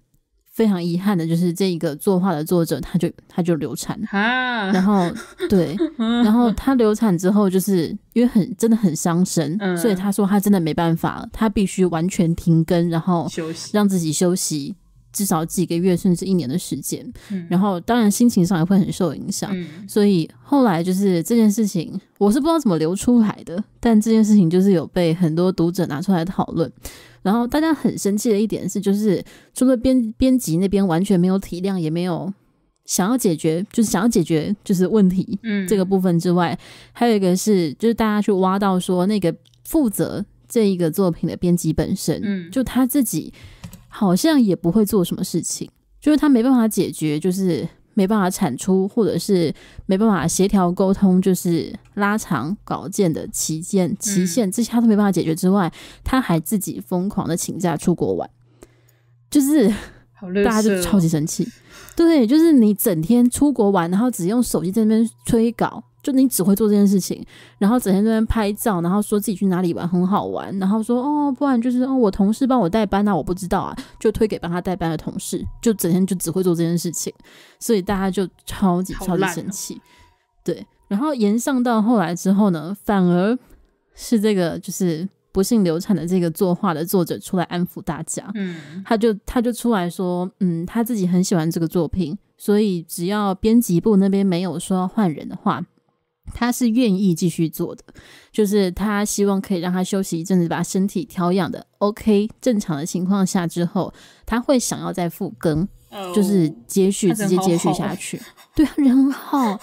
非常遗憾的就是这一个作画的作者，他就他就流产啊，然后对，然后他流产之后，就是因为很真的很伤神，所以他说他真的没办法，他必须完全停更，然后休息，让自己休息至少几个月甚至一年的时间，然后当然心情上也会很受影响，所以后来就是这件事情，我是不知道怎么流出来的，但这件事情就是有被很多读者拿出来讨论。然后大家很生气的一点是，就是除了编编辑那边完全没有体谅，也没有想要解决，就是想要解决就是问题，嗯，这个部分之外，还有一个是，就是大家去挖到说那个负责这一个作品的编辑本身，嗯，就他自己好像也不会做什么事情，就是他没办法解决，就是。没办法产出，或者是没办法协调沟通，就是拉长稿件的期件期限，这些他都没办法解决之外，他还自己疯狂的请假出国玩，就是大家就超级生气。对，就是你整天出国玩，然后只用手机在那边催稿。就你只会做这件事情，然后整天在那边拍照，然后说自己去哪里玩很好玩，然后说哦，不然就是哦，我同事帮我代班那我不知道啊，就推给帮他代班的同事，就整天就只会做这件事情，所以大家就超级超级生气，对。然后延上到后来之后呢，反而是这个就是不幸流产的这个作画的作者出来安抚大家，嗯，他就他就出来说，嗯，他自己很喜欢这个作品，所以只要编辑部那边没有说要换人的话。他是愿意继续做的，就是他希望可以让他休息一阵子，把身体调养的 OK 正常的情况下之后，他会想要再复更，就是接续直接接续下去。对，啊，人好。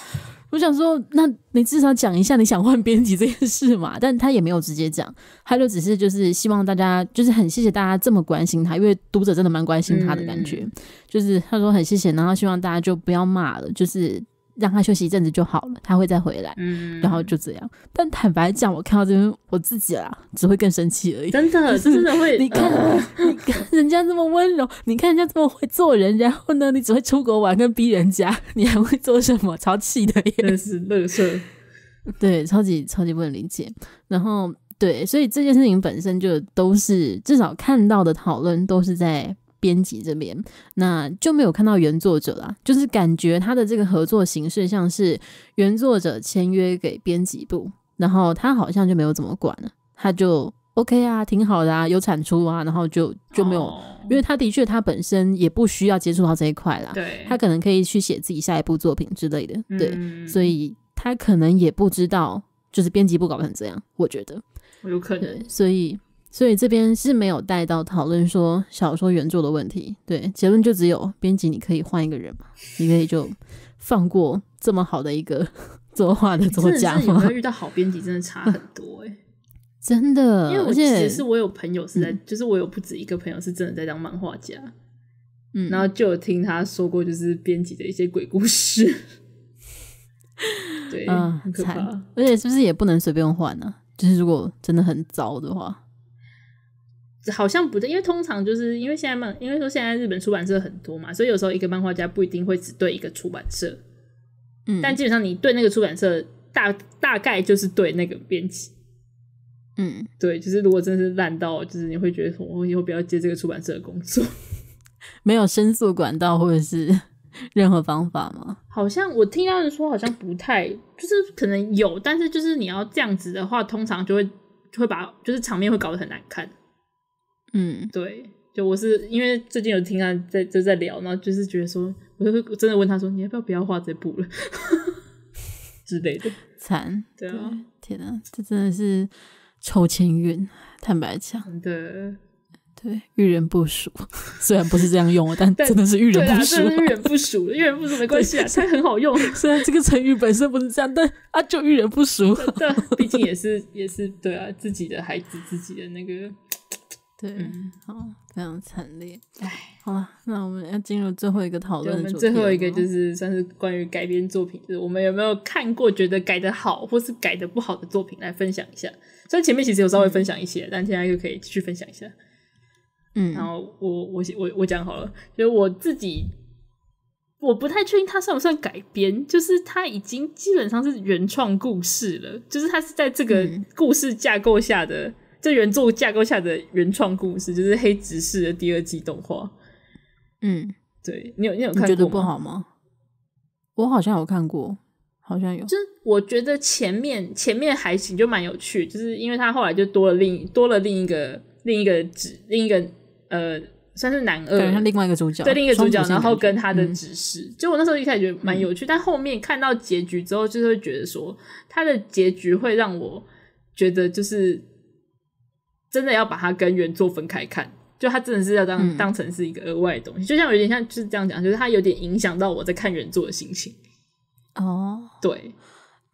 我想说，那你至少讲一下你想换编辑这件事嘛？但他也没有直接讲，他就只是就是希望大家就是很谢谢大家这么关心他，因为读者真的蛮关心他的感觉。就是他说很谢谢，然后希望大家就不要骂了，就是。让他休息一阵子就好了，他会再回来。嗯，然后就这样。但坦白讲，我看到这边我自己啦，只会更生气而已。真的是真的会，你看你看人家这么温柔，你看人家这么会做人，然后呢，你只会出国玩跟逼人家，你还会做什么？超气的，真是乐色。对，超级超级不能理解。然后对，所以这件事情本身就都是至少看到的讨论都是在。编辑这边，那就没有看到原作者啦。就是感觉他的这个合作形式像是原作者签约给编辑部，然后他好像就没有怎么管了，他就 OK 啊，挺好的啊，有产出啊，然后就就没有，因为他的确他本身也不需要接触到这一块啦，对，他可能可以去写自己下一部作品之类的，对，所以他可能也不知道就是编辑部搞成这样，我觉得有可能，所以。所以这边是没有带到讨论说小说原著的问题，对结论就只有编辑，你可以换一个人嘛，你可以就放过这么好的一个 作画的作家。吗？有没有遇到好编辑，真的差很多哎，真的。因为我其实我有朋友是在，就是我有不止一个朋友是真的在当漫画家，嗯，然后就有听他说过，就是编辑的一些鬼故事，对，很惨。而且是不是也不能随便换呢？就是如果真的很糟的话。好像不对，因为通常就是因为现在漫，因为说现在日本出版社很多嘛，所以有时候一个漫画家不一定会只对一个出版社，嗯，但基本上你对那个出版社大大概就是对那个编辑，嗯，对，就是如果真是烂到就是你会觉得我以后不要接这个出版社的工作，没有申诉管道或者是任何方法吗？好像我听到人说好像不太，就是可能有，但是就是你要这样子的话，通常就会就会把就是场面会搞得很难看。嗯，对，就我是因为最近有听他在就在聊，然后就是觉得说，我就真的问他说，你要不要不要画这部了 之类的？惨，对啊，天啊，这真的是抽签运，坦白讲，对，对，遇人不熟，虽然不是这样用，但 但真的是遇人不熟，遇人不熟，遇人不熟没关系啊，它很好用。虽然这个成语本身不是这样，但啊，就遇人不熟，但毕竟也是也是对啊，自己的孩子，自己的那个。对，好，非常惨烈，哎，好了，那我们要进入最后一个讨论。我们最后一个就是算是关于改编作品，就是我们有没有看过觉得改的好或是改的不好的作品来分享一下。虽然前面其实有稍微分享一些，但现在又可以继续分享一下。嗯，然后我我我我讲好了，就是我自己，我不太确定它算不算改编，就是它已经基本上是原创故事了，就是它是在这个故事架构下的。这原著架构下的原创故事，就是《黑执事》的第二季动画。嗯，对你有你有看过吗？我好像有看过，好像有。就是我觉得前面前面还行，就蛮有趣。就是因为他后来就多了另多了另一个另一个指另一个呃，算是男二，对，另外一个主角，对，另一个主角，然后跟他的指示。就我那时候一开始觉得蛮有趣，但后面看到结局之后，就是会觉得说他的结局会让我觉得就是。真的要把它跟原作分开看，就它真的是要当当成是一个额外的东西，就像有点像就是这样讲，就是它有点影响到我在看原作的心情。哦，对，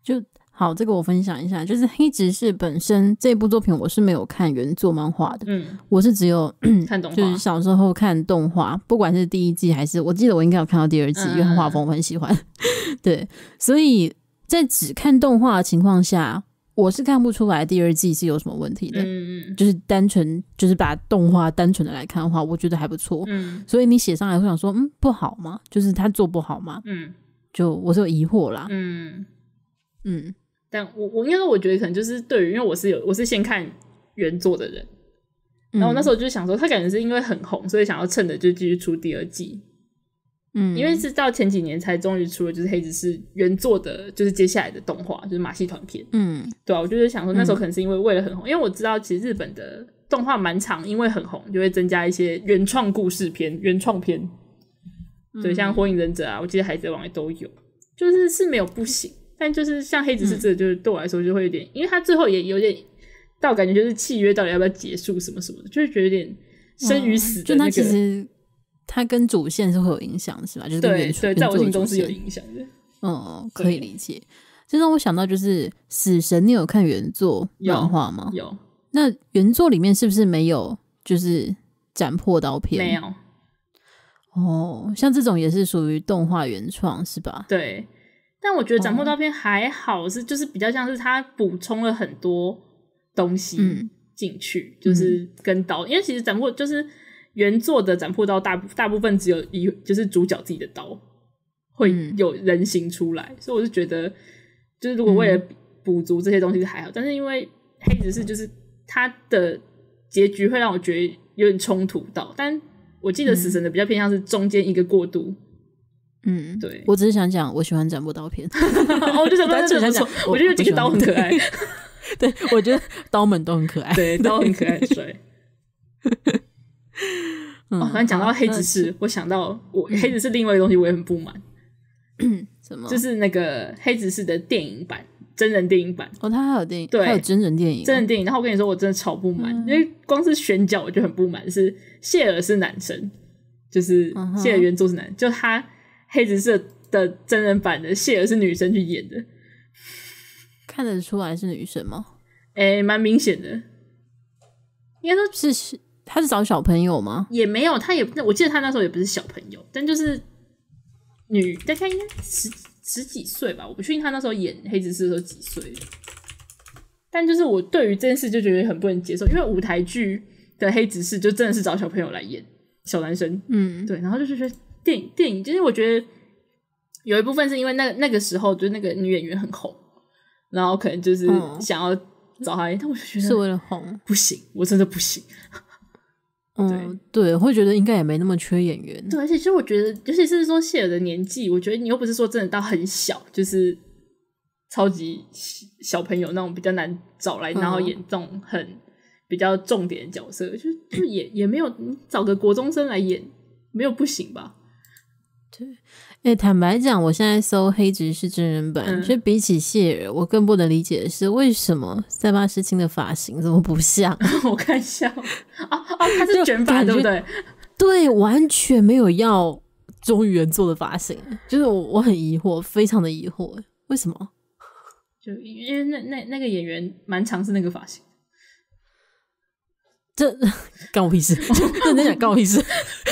就好这个我分享一下，就是《黑执事》本身这部作品，我是没有看原作漫画的，嗯，我是只有 看动画，就是小时候看动画，不管是第一季还是，我记得我应该有看到第二季，因为画风我很喜欢，对，所以在只看动画的情况下。我是看不出来第二季是有什么问题的，嗯嗯，就是单纯就是把动画单纯的来看的话，我觉得还不错，嗯，所以你写上来会想说，嗯，不好吗？就是他做不好吗？嗯，就我是有疑惑啦，嗯嗯，但我我因为我觉得可能就是对于，因为我是有我是先看原作的人，然后那时候就想说，他感觉是因为很红，所以想要趁着就继续出第二季。嗯，因为是到前几年才终于出了，就是黑执事原作的，就是接下来的动画，就是马戏团片。嗯，对啊，我就是想说，那时候可能是因为为了很红，因为我知道其实日本的动画蛮长，因为很红就会增加一些原创故事片、原创片。对，像火影忍者啊，我记得海贼王也都有，就是是没有不行，但就是像黑执事这个，就是对我来说就会有点，因为他最后也有点，但我感觉就是契约到底要不要结束什么什么的，就是觉得有点生与死的那个。它跟主线是会有影响，是吧？就是原作在我心中是有影响的。嗯，可以理解。这让我想到，就是死神，你有看原作漫画吗？有。那原作里面是不是没有就是斩破刀片？没有。哦，像这种也是属于动画原创，是吧？对。但我觉得斩破刀片还好，是就是比较像是它补充了很多东西进去，就是跟刀，因为其实斩破就是。原作的斩破刀大大部分只有一，就是主角自己的刀会有人形出来，所以我是觉得，就是如果为了补足这些东西是还好，但是因为黑执事就是他的结局会让我觉得有点冲突到，但我记得死神的比较偏向是中间一个过渡。嗯，对，我只是想讲我喜欢斩破刀片，我就想得这想刀，我觉得这个刀很可爱。对，我觉得刀门都很可爱，对，刀很可爱，帅。哦，正讲到《黑执事》，我想到我《黑执事》另外的东西，我也很不满。什么？就是那个《黑执事》的电影版，真人电影版。哦，他还有电影，对，还有真人电影，真人电影。然后我跟你说，我真的超不满，因为光是选角我就很不满。是谢尔是男生，就是谢尔原著是男，就他《黑执事》的真人版的谢尔是女生去演的。看得出来是女生吗？诶，蛮明显的，应该说是是。他是找小朋友吗？也没有，他也我记得他那时候也不是小朋友，但就是女大概应该十十几岁吧，我不确定他那时候演黑执事的时候几岁。但就是我对于这件事就觉得很不能接受，因为舞台剧的黑执事就真的是找小朋友来演小男生，嗯，对。然后就是说电影电影，就是我觉得有一部分是因为那那个时候就是那个女演员很红，然后可能就是想要找她演，但我就觉得是为了红不行，我真的不行。嗯，对，会觉得应该也没那么缺演员。对，而且其实我觉得，尤其是说谢尔的年纪，我觉得你又不是说真的到很小，就是超级小朋友那种比较难找来，然后演这种很比较重点的角色，就就也也没有找个国中生来演，没有不行吧？对。哎，坦白讲，我现在搜《黑执事》真人版，其实比起谢尔，我更不能理解的是，为什么塞巴斯汀的发型怎么不像？我看下，啊啊，他是卷发对不对？对，完全没有要忠于原作的发型，就是我我很疑惑，非常的疑惑，为什么？就因为那那那个演员蛮尝试那个发型。这 干我屁事！认真讲，干我屁事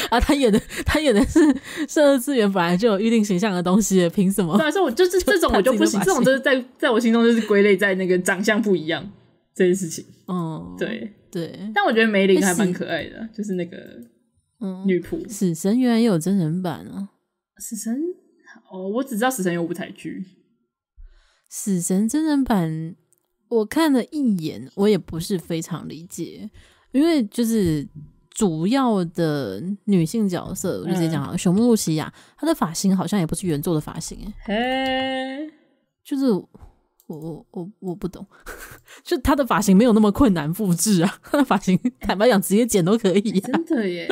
啊！他演的，他演的是《是二次元本来就有预定形象的东西，凭什么？对啊，所以我就是这种我就不行，这种就是在在我心中就是归类在那个长相不一样这件事情。哦，对对。但我觉得梅林还蛮可爱的，就是那个女仆。死神原来也有真人版啊！死神哦，我只知道死神有舞台剧。死神真人版我看了一眼，我也不是非常理解。因为就是主要的女性角色，我就直接讲好了。熊木露西亚，她的发型好像也不是原作的发型，哎，就是我我我我不懂，就她的发型没有那么困难复制啊。她的发型坦白讲，直接剪都可以。真的耶，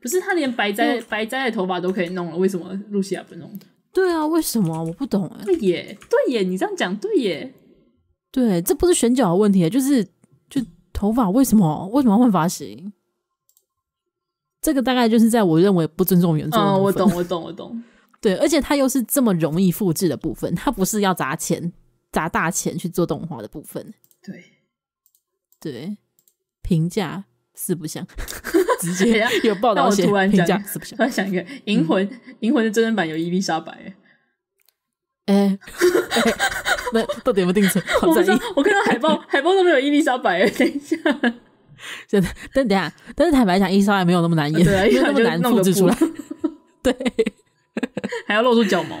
不是她连白摘白摘的头发都可以弄了，为什么露西亚不弄？对啊，为什么？我不懂哎。对耶，对耶，你这样讲对耶，对，这不是选角的问题，就是。头发为什么？为什么换发型？这个大概就是在我认为不尊重原著哦，我懂，我懂，我懂。对，而且它又是这么容易复制的部分，它不是要砸钱、砸大钱去做动画的部分。对对，评价四不像，直接有报道写评价四不像。突然想一个《银魂》，《银魂》的真人版有伊丽莎白。哎，那到底没有定成？我我看到海报，海报都没有伊丽莎白耶。等一下，真的，但等下，但是坦白讲，伊丽莎白没有那么难演，没有那么难复制出来。对，还要露出脚毛，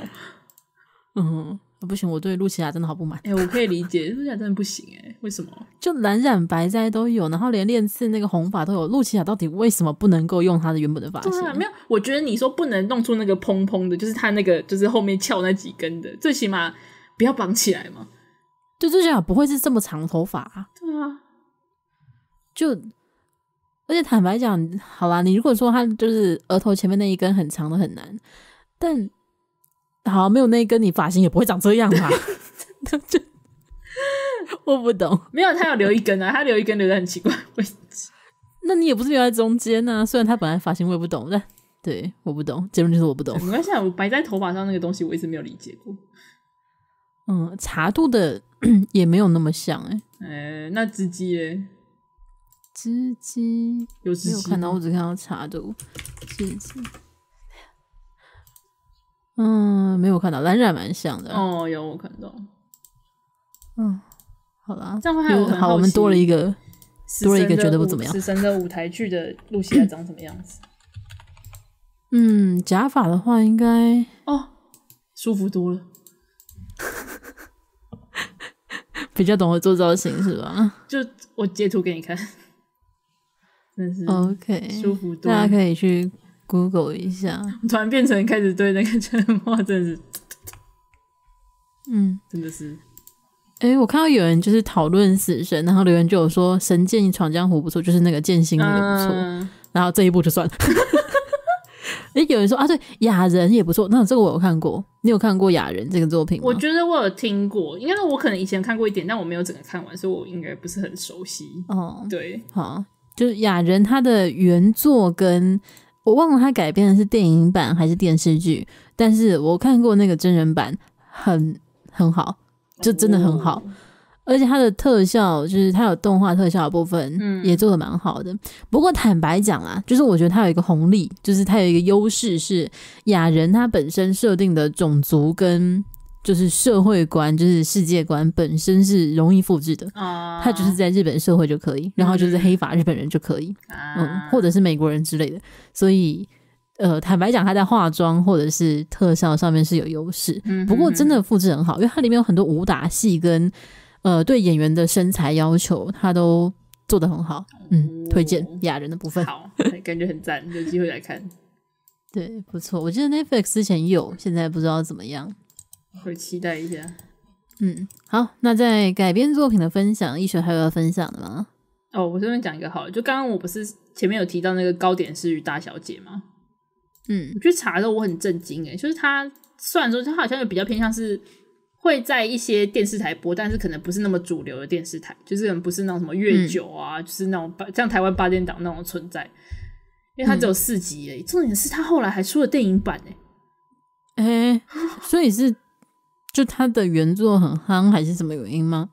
嗯。不行！我对露琪亚真的好不满。哎，我可以理解，露琪亚真的不行哎。为什么？就蓝染白哉都有，然后连练刺那个红发都有，露琪亚到底为什么不能够用她的原本的发？对啊，没有。我觉得你说不能弄出那个蓬蓬的，就是她那个就是后面翘那几根的，最起码不要绑起来嘛。就最起码不会是这么长头发。对啊。就，而且坦白讲，好啦，你如果说她就是额头前面那一根很长的很难，但。好，没有那一根，你发型也不会长这样吧？真的，我不懂。没有他有留一根啊，他留一根留在很奇怪位置。那你也不是留在中间啊？虽然他本来发型我也不懂，但对，我不懂。结论就是我不懂。我在啊，我白在头发上那个东西，我一直没有理解过。嗯，茶度的也没有那么像哎。哎，那织机？织机？有织机？没有看到，我只看到茶度织机。嗯，没有看到，蓝染蛮像的。哦，有我看到。嗯，好了。这样话还有好，我们多了一个，多了一个觉得不怎么样。死神的舞台剧的路线长什么样子？嗯，假发的话应该哦，舒服多了。比较懂得做造型是吧？就我截图给你看。真是 OK，舒服多，了，大家可以去。Google 一下，突然变成开始对那个沉默，真是，嗯，真的是。哎，我看到有人就是讨论《死神》，然后留言就有说《神剑闯江湖》不错，就是那个剑心那个不错。然后这一部就算了。哎，有人说啊，对，《雅人》也不错。那这个我有看过，你有看过《雅人》这个作品吗？我觉得我有听过，因为我可能以前看过一点，但我没有整个看完，所以我应该不是很熟悉。哦，对，好，就是《雅人》他的原作跟。我忘了他改编的是电影版还是电视剧，但是我看过那个真人版，很很好，就真的很好，而且它的特效就是它有动画特效的部分，嗯，也做的蛮好的。不过坦白讲啊，就是我觉得它有一个红利，就是它有一个优势是雅人他本身设定的种族跟。就是社会观，就是世界观本身是容易复制的，他就是在日本社会就可以，然后就是黑法日本人就可以，嗯，或者是美国人之类的。所以，呃，坦白讲，他在化妆或者是特效上面是有优势，不过真的复制很好，因为它里面有很多武打戏跟呃对演员的身材要求，他都做的很好。嗯，推荐雅人的部分，好，感觉很赞，有机会来看。对，不错。我记得 Netflix 之前有，现在不知道怎么样。会期待一下，嗯，好，那在改编作品的分享，一雪还有要分享的吗？哦，我这边讲一个，好，就刚刚我不是前面有提到那个《糕点与大小姐》吗？嗯，我去查的时候我很震惊，诶，就是他虽然说他好像也比较偏向是会在一些电视台播，但是可能不是那么主流的电视台，就是不是那种什么月九啊，就是那种像台湾八点档那种存在，因为它只有四集，诶，重点是他后来还出了电影版，哎，哎，所以是。就他的原作很憨，还是什么原因吗？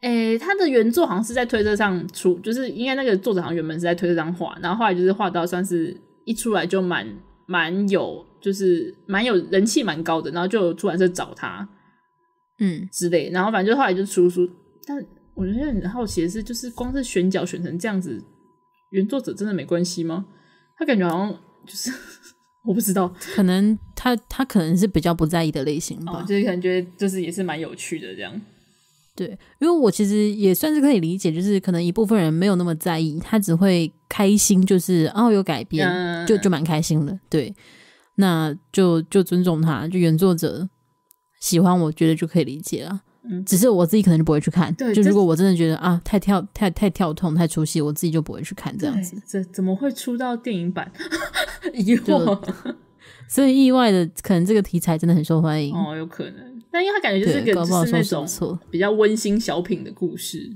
诶，他的原作好像是在推特上出，就是因为那个作者好像原本是在推特上画，然后后来就是画到算是一出来就蛮蛮有，就是蛮有人气，蛮高的，然后就突然就找他，嗯，之类，然后反正就后来就出书，但我觉得很好奇的是，就是光是选角选成这样子，原作者真的没关系吗？他感觉好像就是。我不知道，可能他他可能是比较不在意的类型吧，就是可能觉得就是也是蛮有趣的这样。对，因为我其实也算是可以理解，就是可能一部分人没有那么在意，他只会开心，就是哦有改变就就蛮开心的。对，那就就尊重他，就原作者喜欢，我觉得就可以理解了。只是我自己可能就不会去看，就如果我真的觉得啊太跳太太跳痛太出戏，我自己就不会去看这样子。怎怎么会出到电影版？疑 惑，所以意外的，可能这个题材真的很受欢迎哦，有可能。但因为他感觉就是个就是那种比较温馨小品的故事，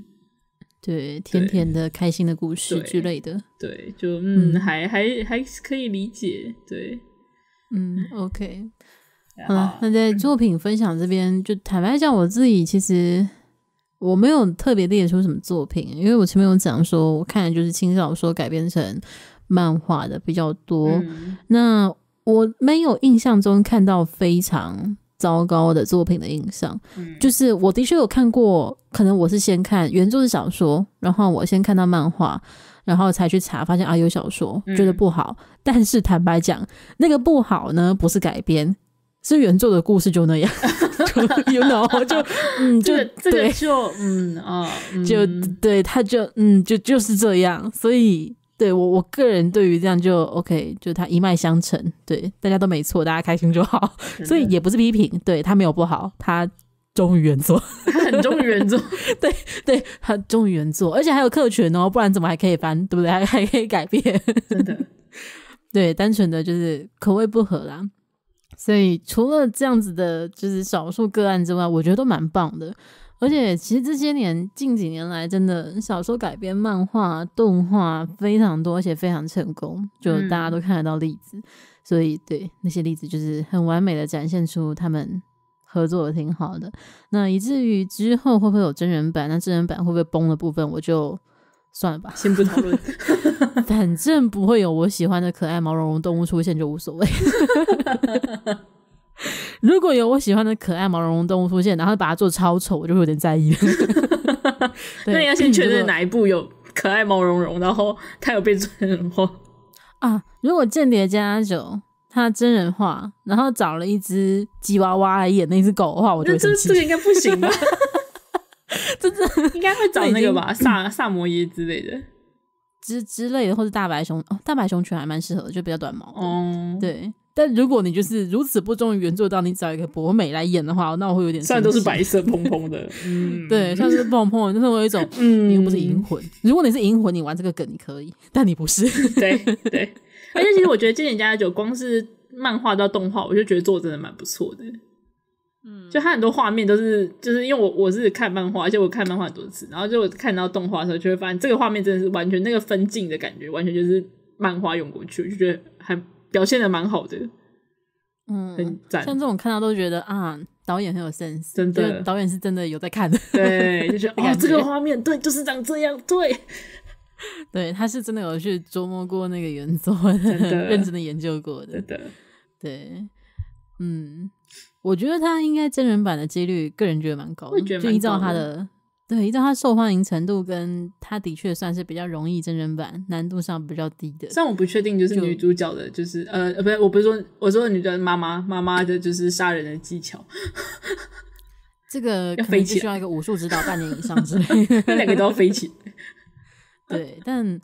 对甜甜的开心的故事之类的，对，就嗯还还还可以理解，对，嗯，OK。嗯，那在作品分享这边，就坦白讲，我自己其实我没有特别列出什么作品，因为我前面有讲说，我看的就是轻小说改编成漫画的比较多。那我没有印象中看到非常糟糕的作品的印象。就是我的确有看过，可能我是先看原著的小说，然后我先看到漫画，然后才去查发现阿有小说觉得不好。但是坦白讲，那个不好呢，不是改编。是原作的故事就那样，You know，就嗯，就这个就嗯啊，就对，他就嗯，就就是这样，所以对我我个人对于这样就 OK，就他一脉相承，对，大家都没错，大家开心就好，所以也不是批评，对他没有不好，他忠于原作，很忠于原作，对对，他忠于原作，而且还有客群哦，不然怎么还可以翻，对不对？还还可以改变，真的，对，单纯的就是口味不合啦。所以除了这样子的，就是少数个案之外，我觉得都蛮棒的。而且其实这些年，近几年来，真的小说改编漫画、动画非常多，而且非常成功，就大家都看得到例子。所以对那些例子，就是很完美的展现出他们合作的挺好的。那以至于之后会不会有真人版？那真人版会不会崩的部分，我就。算了吧，先不讨论。反正不会有我喜欢的可爱毛茸茸动物出现就无所谓。如果有我喜欢的可爱毛茸茸动物出现，然后把它做超丑，我就会有点在意。你要先确认哪一部有可爱毛茸茸，然后它有被真人化。啊，如果间谍加九他真人化，然后找了一只吉娃娃来演那只狗的话，我觉得这个应该不行吧。这 这应该会找那个吧，萨萨摩耶之类的，之之类的，或者大白熊哦，大白熊犬还蛮适合的，就比较短毛哦。对，但如果你就是如此不忠于原作，到你找一个博美来演的话，那我会有点虽然都是白色蓬蓬的，嗯，对，像是蓬蓬，就是有一种 嗯，你又不是银魂，如果你是银魂，你玩这个梗你可以，但你不是，对对。而且其实我觉得《剑与家的九光是漫画到动画，我就觉得做真的蛮不错的。嗯，就他很多画面都是，就是因为我我是看漫画，而且我看漫画很多次，然后就我看到动画的时候，就会发现这个画面真的是完全那个分镜的感觉，完全就是漫画用过去，就觉得还表现的蛮好的，嗯，很赞。像这种看到都觉得啊，导演很有 sense，真的，导演是真的有在看，对，就觉得哦，这个画面对就是长这样，对，对，他是真的有去琢磨过那个原作的，认真的研究过的，对，嗯。我觉得他应该真人版的几率，个人觉得蛮高，就依照他的，对，依照他受欢迎程度，跟他的确算是比较容易真人版，难度上比较低的。像我不确定，就是女主角的，就是呃呃，不是，我不是说，我说女主角妈妈，妈妈的就是杀人的技巧，这个肯 定需要一个武术指导半年以上之类，两个都要飞起。对，但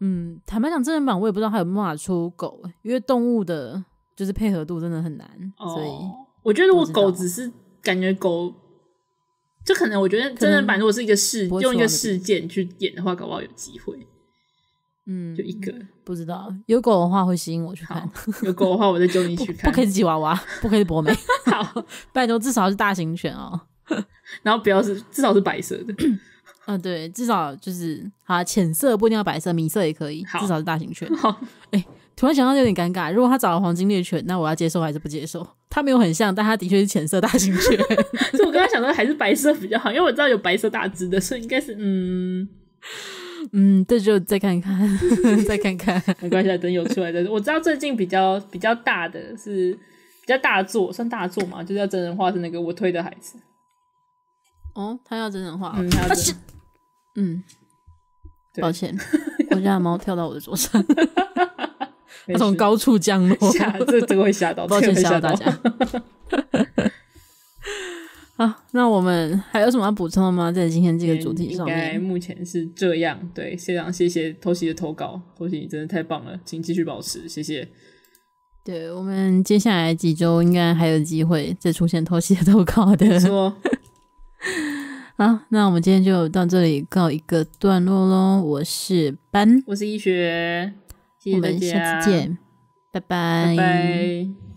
嗯，坦白讲，真人版我也不知道他有没有法出狗，因为动物的就是配合度真的很难，所以。我觉得如果狗只是感觉狗，就可能我觉得真人版如果是一个事，用一个事件去演的话，搞不好有机会。嗯，就一个不知道有狗的话会吸引我去看。有狗的话，我再叫你去看。不可以是吉娃娃，不可以是博美。好，拜托，至少是大型犬哦。然后不要是，至少是白色的。嗯，对，至少就是啊，浅色不一定要白色，米色也可以。至少是大型犬。好，哎。突然想到有点尴尬，如果他找了黄金猎犬，那我要接受还是不接受？他没有很像，但他的确是浅色大型犬。所以我刚刚想到还是白色比较好，因为我知道有白色大只的，所以应该是嗯嗯，这就再看看，再看看没关系，等有出来的。我知道最近比较比较大的是比较大作，算大作嘛，就是要真人化是那个我推的孩子。哦，他要真人化，嗯，抱歉，我家的猫跳到我的桌上。从高处降落，这这个会吓到，抱歉吓到大家。好，那我们还有什么要补充的吗？在今天这个主题上面，目前是这样。对，非常谢谢偷袭的投稿，偷袭你真的太棒了，请继续保持，谢谢。对我们接下来几周应该还有机会再出现偷袭的投稿的。没错。好，那我们今天就到这里告一个段落喽。我是班，我是医学。我们下次见，拜拜。